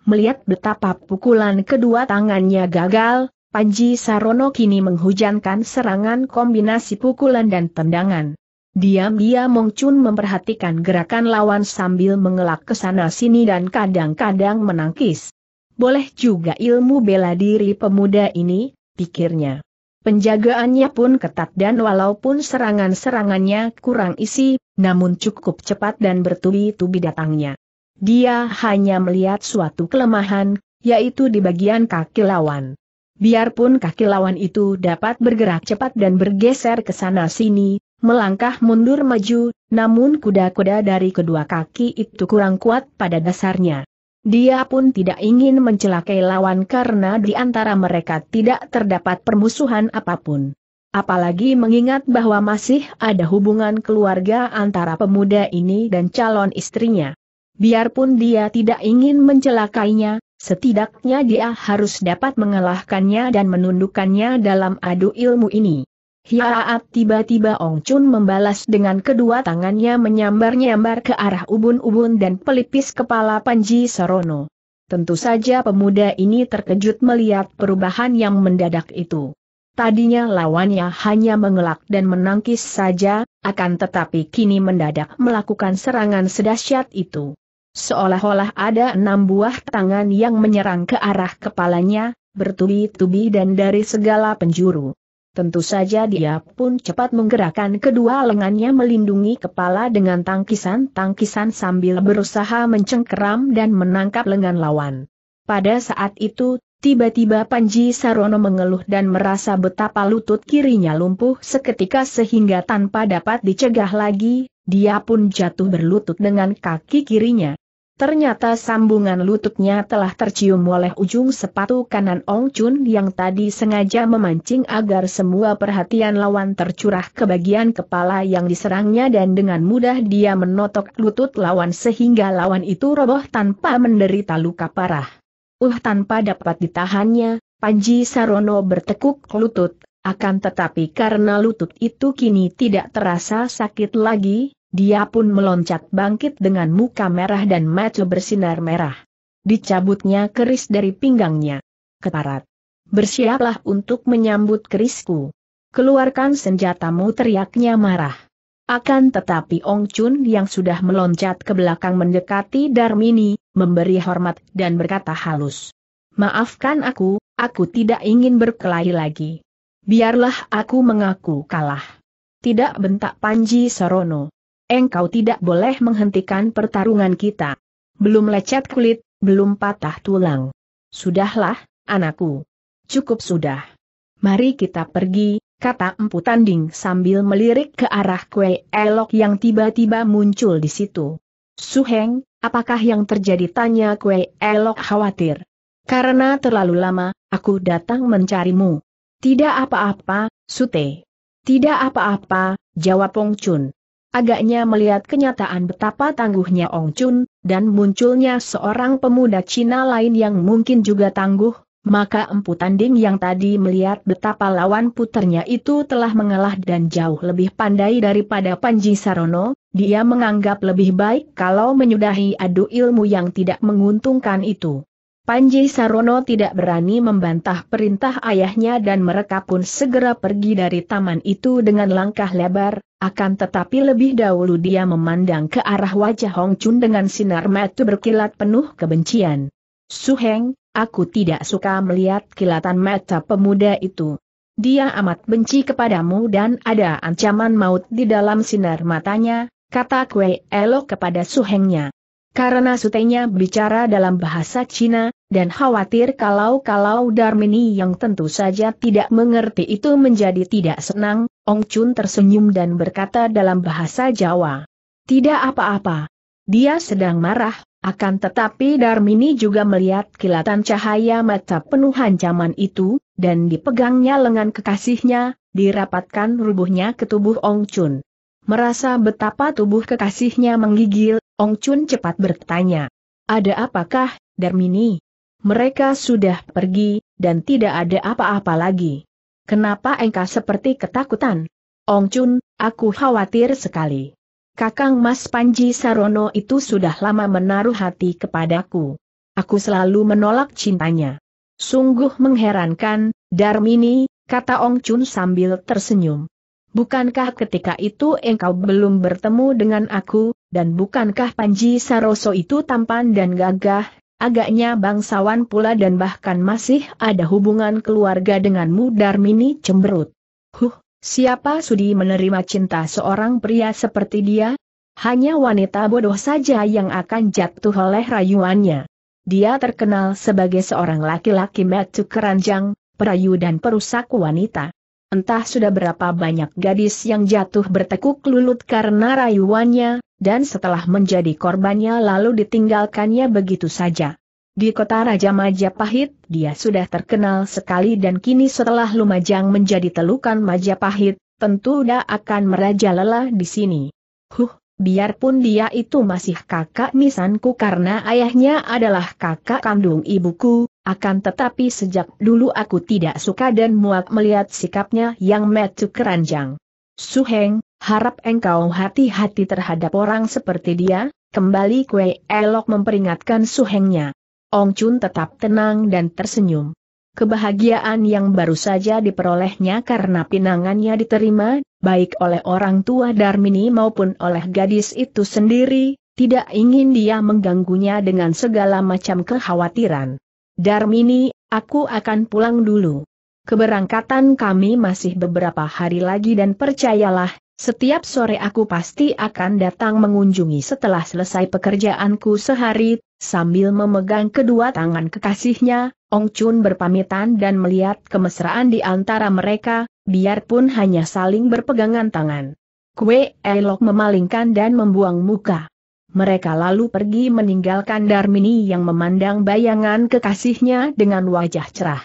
Melihat betapa pukulan kedua tangannya gagal, Panji Sarono kini menghujankan serangan kombinasi pukulan dan tendangan. Diam-diam Mong Chun memperhatikan gerakan lawan sambil mengelak ke sana sini dan kadang-kadang menangkis. Boleh juga ilmu bela diri pemuda ini, pikirnya. Penjagaannya pun ketat dan walaupun serangan-serangannya kurang isi, namun cukup cepat dan bertubi-tubi datangnya. Dia hanya melihat suatu kelemahan, yaitu di bagian kaki lawan. Biarpun kaki lawan itu dapat bergerak cepat dan bergeser ke sana-sini, melangkah mundur maju, namun kuda-kuda dari kedua kaki itu kurang kuat pada dasarnya. Dia pun tidak ingin mencelakai lawan karena di antara mereka tidak terdapat permusuhan apapun. Apalagi mengingat bahwa masih ada hubungan keluarga antara pemuda ini dan calon istrinya. Biarpun dia tidak ingin mencelakainya, setidaknya dia harus dapat mengalahkannya dan menundukkannya dalam adu ilmu ini. Hiaat tiba-tiba Ong Chun membalas dengan kedua tangannya menyambar-nyambar ke arah ubun-ubun dan pelipis kepala Panji Sarono. Tentu saja pemuda ini terkejut melihat perubahan yang mendadak itu. Tadinya lawannya hanya mengelak dan menangkis saja, akan tetapi kini mendadak melakukan serangan sedahsyat itu. Seolah-olah ada enam buah tangan yang menyerang ke arah kepalanya, bertubi-tubi dan dari segala penjuru. Tentu saja dia pun cepat menggerakkan kedua lengannya melindungi kepala dengan tangkisan-tangkisan sambil berusaha mencengkeram dan menangkap lengan lawan. Pada saat itu, tiba-tiba Panji Sarono mengeluh dan merasa betapa lutut kirinya lumpuh seketika sehingga tanpa dapat dicegah lagi, dia pun jatuh berlutut dengan kaki kirinya. Ternyata sambungan lututnya telah tercium oleh ujung sepatu kanan Ong Chun yang tadi sengaja memancing agar semua perhatian lawan tercurah ke bagian kepala yang diserangnya dan dengan mudah dia menotok lutut lawan sehingga lawan itu roboh tanpa menderita luka parah. Uh tanpa dapat ditahannya, Panji Sarono bertekuk lutut, akan tetapi karena lutut itu kini tidak terasa sakit lagi, dia pun meloncat bangkit dengan muka merah dan mata bersinar merah. Dicabutnya keris dari pinggangnya. Keparat. Bersiaplah untuk menyambut kerisku. Keluarkan senjatamu teriaknya marah. Akan tetapi Ong Chun yang sudah meloncat ke belakang mendekati Darmini, memberi hormat dan berkata halus. Maafkan aku, aku tidak ingin berkelahi lagi. Biarlah aku mengaku kalah. Tidak bentak Panji Sorono engkau tidak boleh menghentikan pertarungan kita. Belum lecet kulit, belum patah tulang. Sudahlah, anakku. Cukup sudah. Mari kita pergi, kata empu tanding sambil melirik ke arah kue elok yang tiba-tiba muncul di situ. Suheng, apakah yang terjadi tanya kue elok khawatir. Karena terlalu lama, aku datang mencarimu. Tidak apa-apa, Sute. Tidak apa-apa, jawab Pong Chun. Agaknya melihat kenyataan betapa tangguhnya Ong Chun, dan munculnya seorang pemuda Cina lain yang mungkin juga tangguh, maka empu tanding yang tadi melihat betapa lawan puternya itu telah mengalah dan jauh lebih pandai daripada Panji Sarono, dia menganggap lebih baik kalau menyudahi adu ilmu yang tidak menguntungkan itu. Panji Sarono tidak berani membantah perintah ayahnya dan mereka pun segera pergi dari taman itu dengan langkah lebar, akan tetapi lebih dahulu dia memandang ke arah wajah Hong Chun dengan sinar mata berkilat penuh kebencian. Suheng, aku tidak suka melihat kilatan mata pemuda itu. Dia amat benci kepadamu dan ada ancaman maut di dalam sinar matanya, kata Kwe Elo kepada Suhengnya. Karena sutenya bicara dalam bahasa Cina, dan khawatir kalau-kalau Darmini yang tentu saja tidak mengerti itu menjadi tidak senang, Ong Chun tersenyum dan berkata dalam bahasa Jawa. Tidak apa-apa. Dia sedang marah, akan tetapi Darmini juga melihat kilatan cahaya mata penuh ancaman itu, dan dipegangnya lengan kekasihnya, dirapatkan rubuhnya ke tubuh Ong Chun merasa betapa tubuh kekasihnya menggigil, Ong Chun cepat bertanya. Ada apakah, Darmini? Mereka sudah pergi, dan tidak ada apa-apa lagi. Kenapa engkau seperti ketakutan? Ong Chun, aku khawatir sekali. Kakang Mas Panji Sarono itu sudah lama menaruh hati kepadaku. Aku selalu menolak cintanya. Sungguh mengherankan, Darmini, kata Ong Chun sambil tersenyum. Bukankah ketika itu engkau belum bertemu dengan aku, dan bukankah Panji Saroso itu tampan dan gagah, agaknya bangsawan pula dan bahkan masih ada hubungan keluarga denganmu Darmini cemberut. Huh, siapa sudi menerima cinta seorang pria seperti dia? Hanya wanita bodoh saja yang akan jatuh oleh rayuannya. Dia terkenal sebagai seorang laki-laki metu keranjang, perayu dan perusak wanita. Entah sudah berapa banyak gadis yang jatuh bertekuk lulut karena rayuannya, dan setelah menjadi korbannya lalu ditinggalkannya begitu saja. Di kota Raja Majapahit, dia sudah terkenal sekali dan kini setelah Lumajang menjadi telukan Majapahit, tentu dia akan meraja lelah di sini. Huh, biarpun dia itu masih kakak misanku karena ayahnya adalah kakak kandung ibuku, akan tetapi sejak dulu aku tidak suka dan muak melihat sikapnya yang metu keranjang. Suheng, harap engkau hati-hati terhadap orang seperti dia, kembali kue elok memperingatkan Suhengnya. Ong Chun tetap tenang dan tersenyum. Kebahagiaan yang baru saja diperolehnya karena pinangannya diterima, baik oleh orang tua Darmini maupun oleh gadis itu sendiri, tidak ingin dia mengganggunya dengan segala macam kekhawatiran. Darmini, aku akan pulang dulu. Keberangkatan kami masih beberapa hari lagi dan percayalah, setiap sore aku pasti akan datang mengunjungi setelah selesai pekerjaanku sehari, sambil memegang kedua tangan kekasihnya, Ong Chun berpamitan dan melihat kemesraan di antara mereka, biarpun hanya saling berpegangan tangan. Kue elok memalingkan dan membuang muka. Mereka lalu pergi meninggalkan Darmini yang memandang bayangan kekasihnya dengan wajah cerah.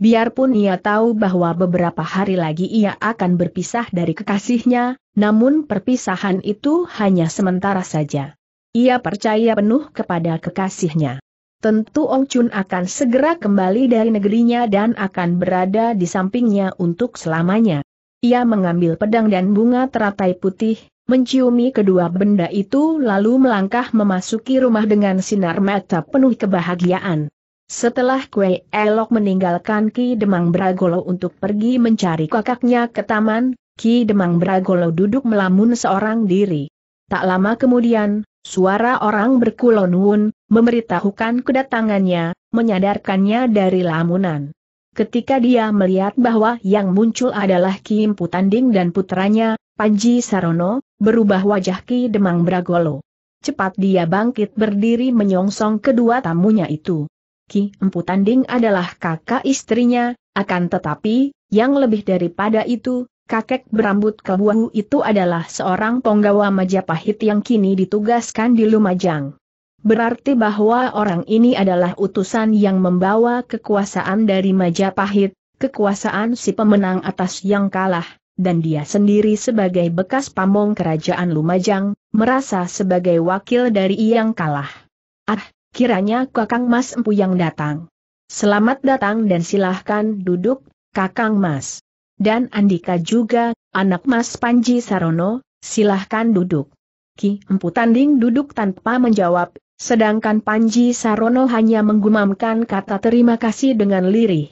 Biarpun ia tahu bahwa beberapa hari lagi ia akan berpisah dari kekasihnya, namun perpisahan itu hanya sementara saja. Ia percaya penuh kepada kekasihnya. Tentu Ong Chun akan segera kembali dari negerinya dan akan berada di sampingnya untuk selamanya. Ia mengambil pedang dan bunga teratai putih, menciumi kedua benda itu lalu melangkah memasuki rumah dengan sinar mata penuh kebahagiaan. Setelah Kue Elok meninggalkan Ki Demang Bragolo untuk pergi mencari kakaknya ke taman, Ki Demang Bragolo duduk melamun seorang diri. Tak lama kemudian, suara orang berkulon berkulonwun, memberitahukan kedatangannya, menyadarkannya dari lamunan. Ketika dia melihat bahwa yang muncul adalah Kim Putanding dan putranya, Panji Sarono, berubah wajah Ki Demang Bragolo. Cepat dia bangkit berdiri menyongsong kedua tamunya itu. Ki Empu Tanding adalah kakak istrinya, akan tetapi, yang lebih daripada itu, kakek berambut kebuahu itu adalah seorang penggawa Majapahit yang kini ditugaskan di Lumajang. Berarti bahwa orang ini adalah utusan yang membawa kekuasaan dari Majapahit, kekuasaan si pemenang atas yang kalah, dan dia sendiri sebagai bekas pamong kerajaan Lumajang, merasa sebagai wakil dari yang kalah. Ah, kiranya Kakang Mas Empu yang datang. Selamat datang dan silahkan duduk, Kakang Mas. Dan Andika juga, anak Mas Panji Sarono, silahkan duduk. Ki Empu Tanding duduk tanpa menjawab, sedangkan Panji Sarono hanya menggumamkan kata terima kasih dengan lirih.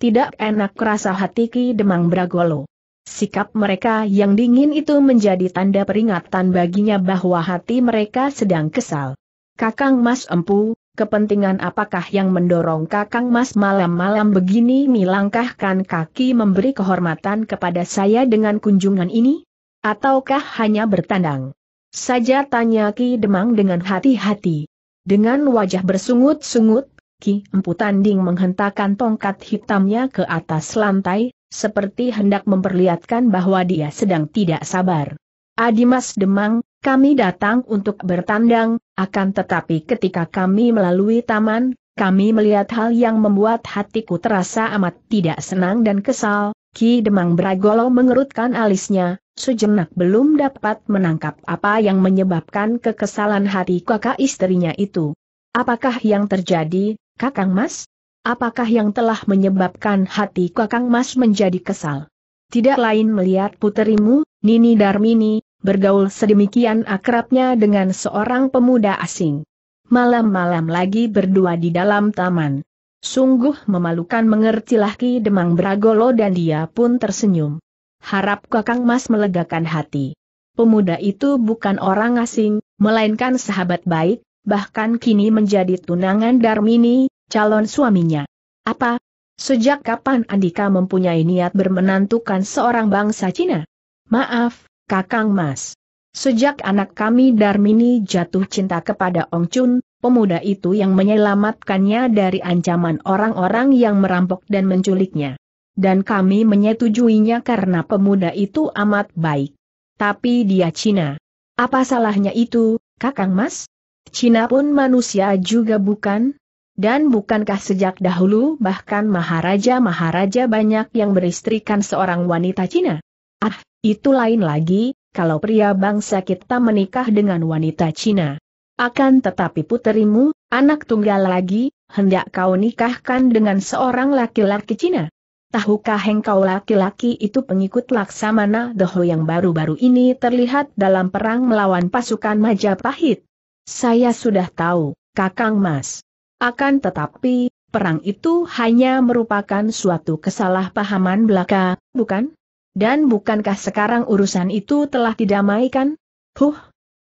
Tidak enak rasa hati Ki Demang Bragolo. Sikap mereka yang dingin itu menjadi tanda peringatan baginya bahwa hati mereka sedang kesal. Kakang Mas Empu, kepentingan apakah yang mendorong Kakang Mas malam-malam begini melangkahkan kaki memberi kehormatan kepada saya dengan kunjungan ini? Ataukah hanya bertandang? Saja tanya Ki Demang dengan hati-hati. Dengan wajah bersungut-sungut, Ki Empu Tanding menghentakkan tongkat hitamnya ke atas lantai, seperti hendak memperlihatkan bahwa dia sedang tidak sabar. Adimas Demang, kami datang untuk bertandang, akan tetapi ketika kami melalui taman, kami melihat hal yang membuat hatiku terasa amat tidak senang dan kesal, Ki Demang Bragolo mengerutkan alisnya, sejenak belum dapat menangkap apa yang menyebabkan kekesalan hati kakak istrinya itu. Apakah yang terjadi, Kakang Mas? Apakah yang telah menyebabkan hati Kakang Mas menjadi kesal? Tidak lain melihat puterimu, Nini Darmini, bergaul sedemikian akrabnya dengan seorang pemuda asing. Malam-malam lagi berdua di dalam taman. Sungguh memalukan mengertilah Ki Demang Bragolo dan dia pun tersenyum. Harap Kakang Mas melegakan hati. Pemuda itu bukan orang asing, melainkan sahabat baik, bahkan kini menjadi tunangan Darmini, calon suaminya. Apa? Sejak kapan Andika mempunyai niat bermenantukan seorang bangsa Cina? Maaf, Kakang Mas. Sejak anak kami Darmini jatuh cinta kepada Ong Chun, pemuda itu yang menyelamatkannya dari ancaman orang-orang yang merampok dan menculiknya. Dan kami menyetujuinya karena pemuda itu amat baik. Tapi dia Cina. Apa salahnya itu, Kakang Mas? Cina pun manusia juga bukan? Dan bukankah sejak dahulu bahkan maharaja-maharaja banyak yang beristrikan seorang wanita Cina? Ah, itu lain lagi, kalau pria bangsa kita menikah dengan wanita Cina. Akan tetapi puterimu, anak tunggal lagi, hendak kau nikahkan dengan seorang laki-laki Cina. Tahukah engkau laki-laki itu pengikut Laksamana Doho yang baru-baru ini terlihat dalam perang melawan pasukan Majapahit? Saya sudah tahu, Kakang Mas. Akan tetapi, perang itu hanya merupakan suatu kesalahpahaman belaka, bukan? Dan bukankah sekarang urusan itu telah didamaikan? Huh,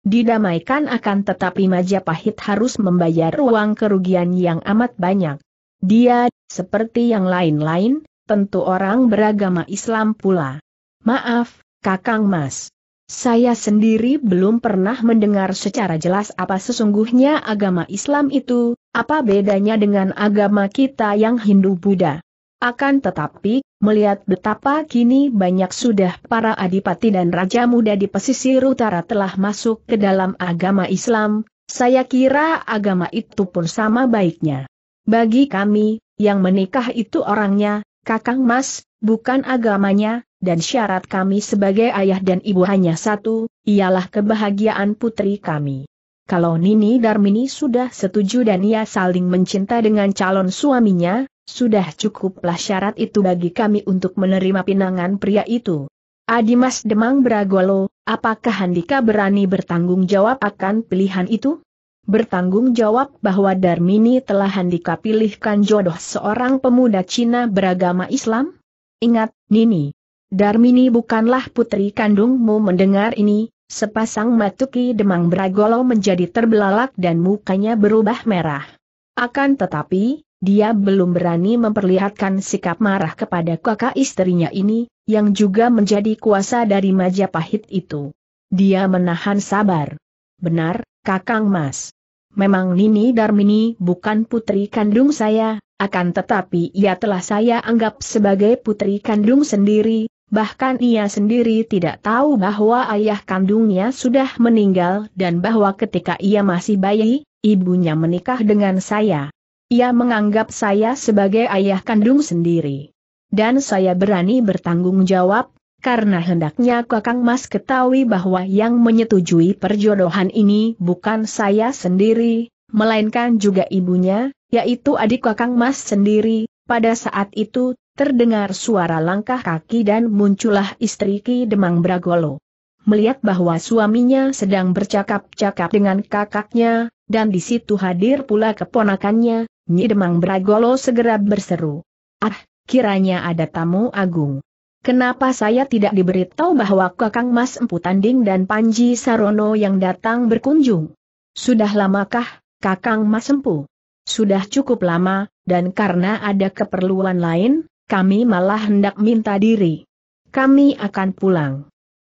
didamaikan akan tetapi Majapahit harus membayar uang kerugian yang amat banyak. Dia, seperti yang lain-lain, tentu orang beragama Islam pula. Maaf, Kakang Mas. Saya sendiri belum pernah mendengar secara jelas apa sesungguhnya agama Islam itu, apa bedanya dengan agama kita yang Hindu-Buddha. Akan tetapi, melihat betapa kini banyak sudah para adipati dan raja muda di pesisir utara telah masuk ke dalam agama Islam, saya kira agama itu pun sama baiknya. Bagi kami, yang menikah itu orangnya, Kakang Mas, bukan agamanya, dan syarat kami sebagai ayah dan ibu hanya satu, ialah kebahagiaan putri kami. Kalau Nini Darmini sudah setuju dan ia saling mencinta dengan calon suaminya, sudah cukuplah syarat itu bagi kami untuk menerima pinangan pria itu. Adimas Demang Bragolo, apakah Handika berani bertanggung jawab akan pilihan itu? Bertanggung jawab bahwa Darmini telah Handika pilihkan jodoh seorang pemuda Cina beragama Islam? Ingat, Nini, Darmini bukanlah putri kandungmu mendengar ini, sepasang matuki demang Bragolo menjadi terbelalak dan mukanya berubah merah. Akan tetapi, dia belum berani memperlihatkan sikap marah kepada kakak istrinya ini, yang juga menjadi kuasa dari Majapahit itu. Dia menahan sabar. Benar, Kakang Mas. Memang Nini Darmini bukan putri kandung saya, akan tetapi ia telah saya anggap sebagai putri kandung sendiri, Bahkan ia sendiri tidak tahu bahwa ayah kandungnya sudah meninggal dan bahwa ketika ia masih bayi, ibunya menikah dengan saya. Ia menganggap saya sebagai ayah kandung sendiri. Dan saya berani bertanggung jawab, karena hendaknya Kakang Mas ketahui bahwa yang menyetujui perjodohan ini bukan saya sendiri, melainkan juga ibunya, yaitu adik Kakang Mas sendiri, pada saat itu Terdengar suara langkah kaki dan muncullah istri Ki Demang Bragolo. Melihat bahwa suaminya sedang bercakap-cakap dengan kakaknya, dan di situ hadir pula keponakannya, Nyi Demang Bragolo segera berseru. Ah, kiranya ada tamu agung. Kenapa saya tidak diberitahu bahwa Kakang Mas Empu Tanding dan Panji Sarono yang datang berkunjung? Sudah lamakah, Kakang Mas Empu? Sudah cukup lama, dan karena ada keperluan lain, kami malah hendak minta diri. Kami akan pulang.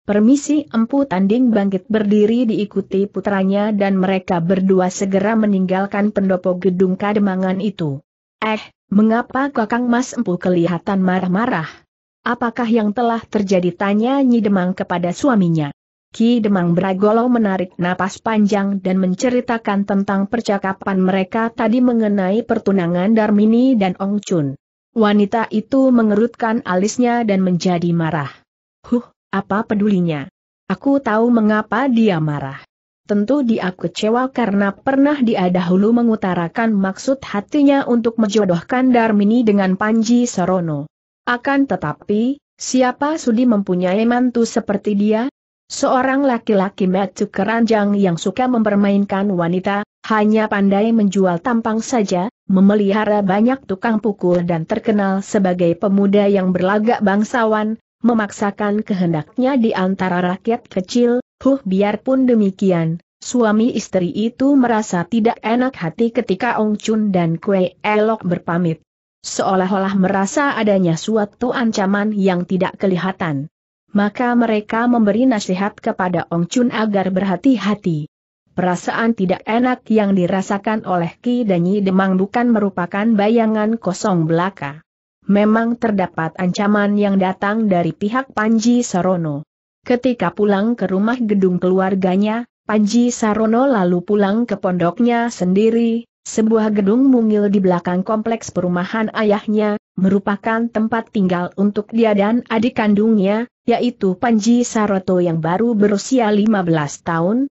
Permisi empu tanding bangkit berdiri diikuti putranya dan mereka berdua segera meninggalkan pendopo gedung kademangan itu. Eh, mengapa kakang mas empu kelihatan marah-marah? Apakah yang telah terjadi tanya Nyi Demang kepada suaminya. Ki Demang Bragolo menarik napas panjang dan menceritakan tentang percakapan mereka tadi mengenai pertunangan Darmini dan Ong Chun. Wanita itu mengerutkan alisnya dan menjadi marah. Huh, apa pedulinya? Aku tahu mengapa dia marah. Tentu dia kecewa karena pernah dia dahulu mengutarakan maksud hatinya untuk menjodohkan Darmini dengan Panji Sorono. Akan tetapi, siapa sudi mempunyai mantu seperti dia? Seorang laki-laki metu keranjang yang suka mempermainkan wanita, hanya pandai menjual tampang saja, memelihara banyak tukang pukul dan terkenal sebagai pemuda yang berlagak bangsawan, memaksakan kehendaknya di antara rakyat kecil, huh biarpun demikian, suami istri itu merasa tidak enak hati ketika Ong Chun dan Kue Elok berpamit. Seolah-olah merasa adanya suatu ancaman yang tidak kelihatan maka mereka memberi nasihat kepada Ong Chun agar berhati-hati. Perasaan tidak enak yang dirasakan oleh Ki Danyi Demang bukan merupakan bayangan kosong belaka. Memang terdapat ancaman yang datang dari pihak Panji Sarono. Ketika pulang ke rumah gedung keluarganya, Panji Sarono lalu pulang ke pondoknya sendiri, sebuah gedung mungil di belakang kompleks perumahan ayahnya, merupakan tempat tinggal untuk dia dan adik kandungnya, yaitu Panji Saroto yang baru berusia 15 tahun,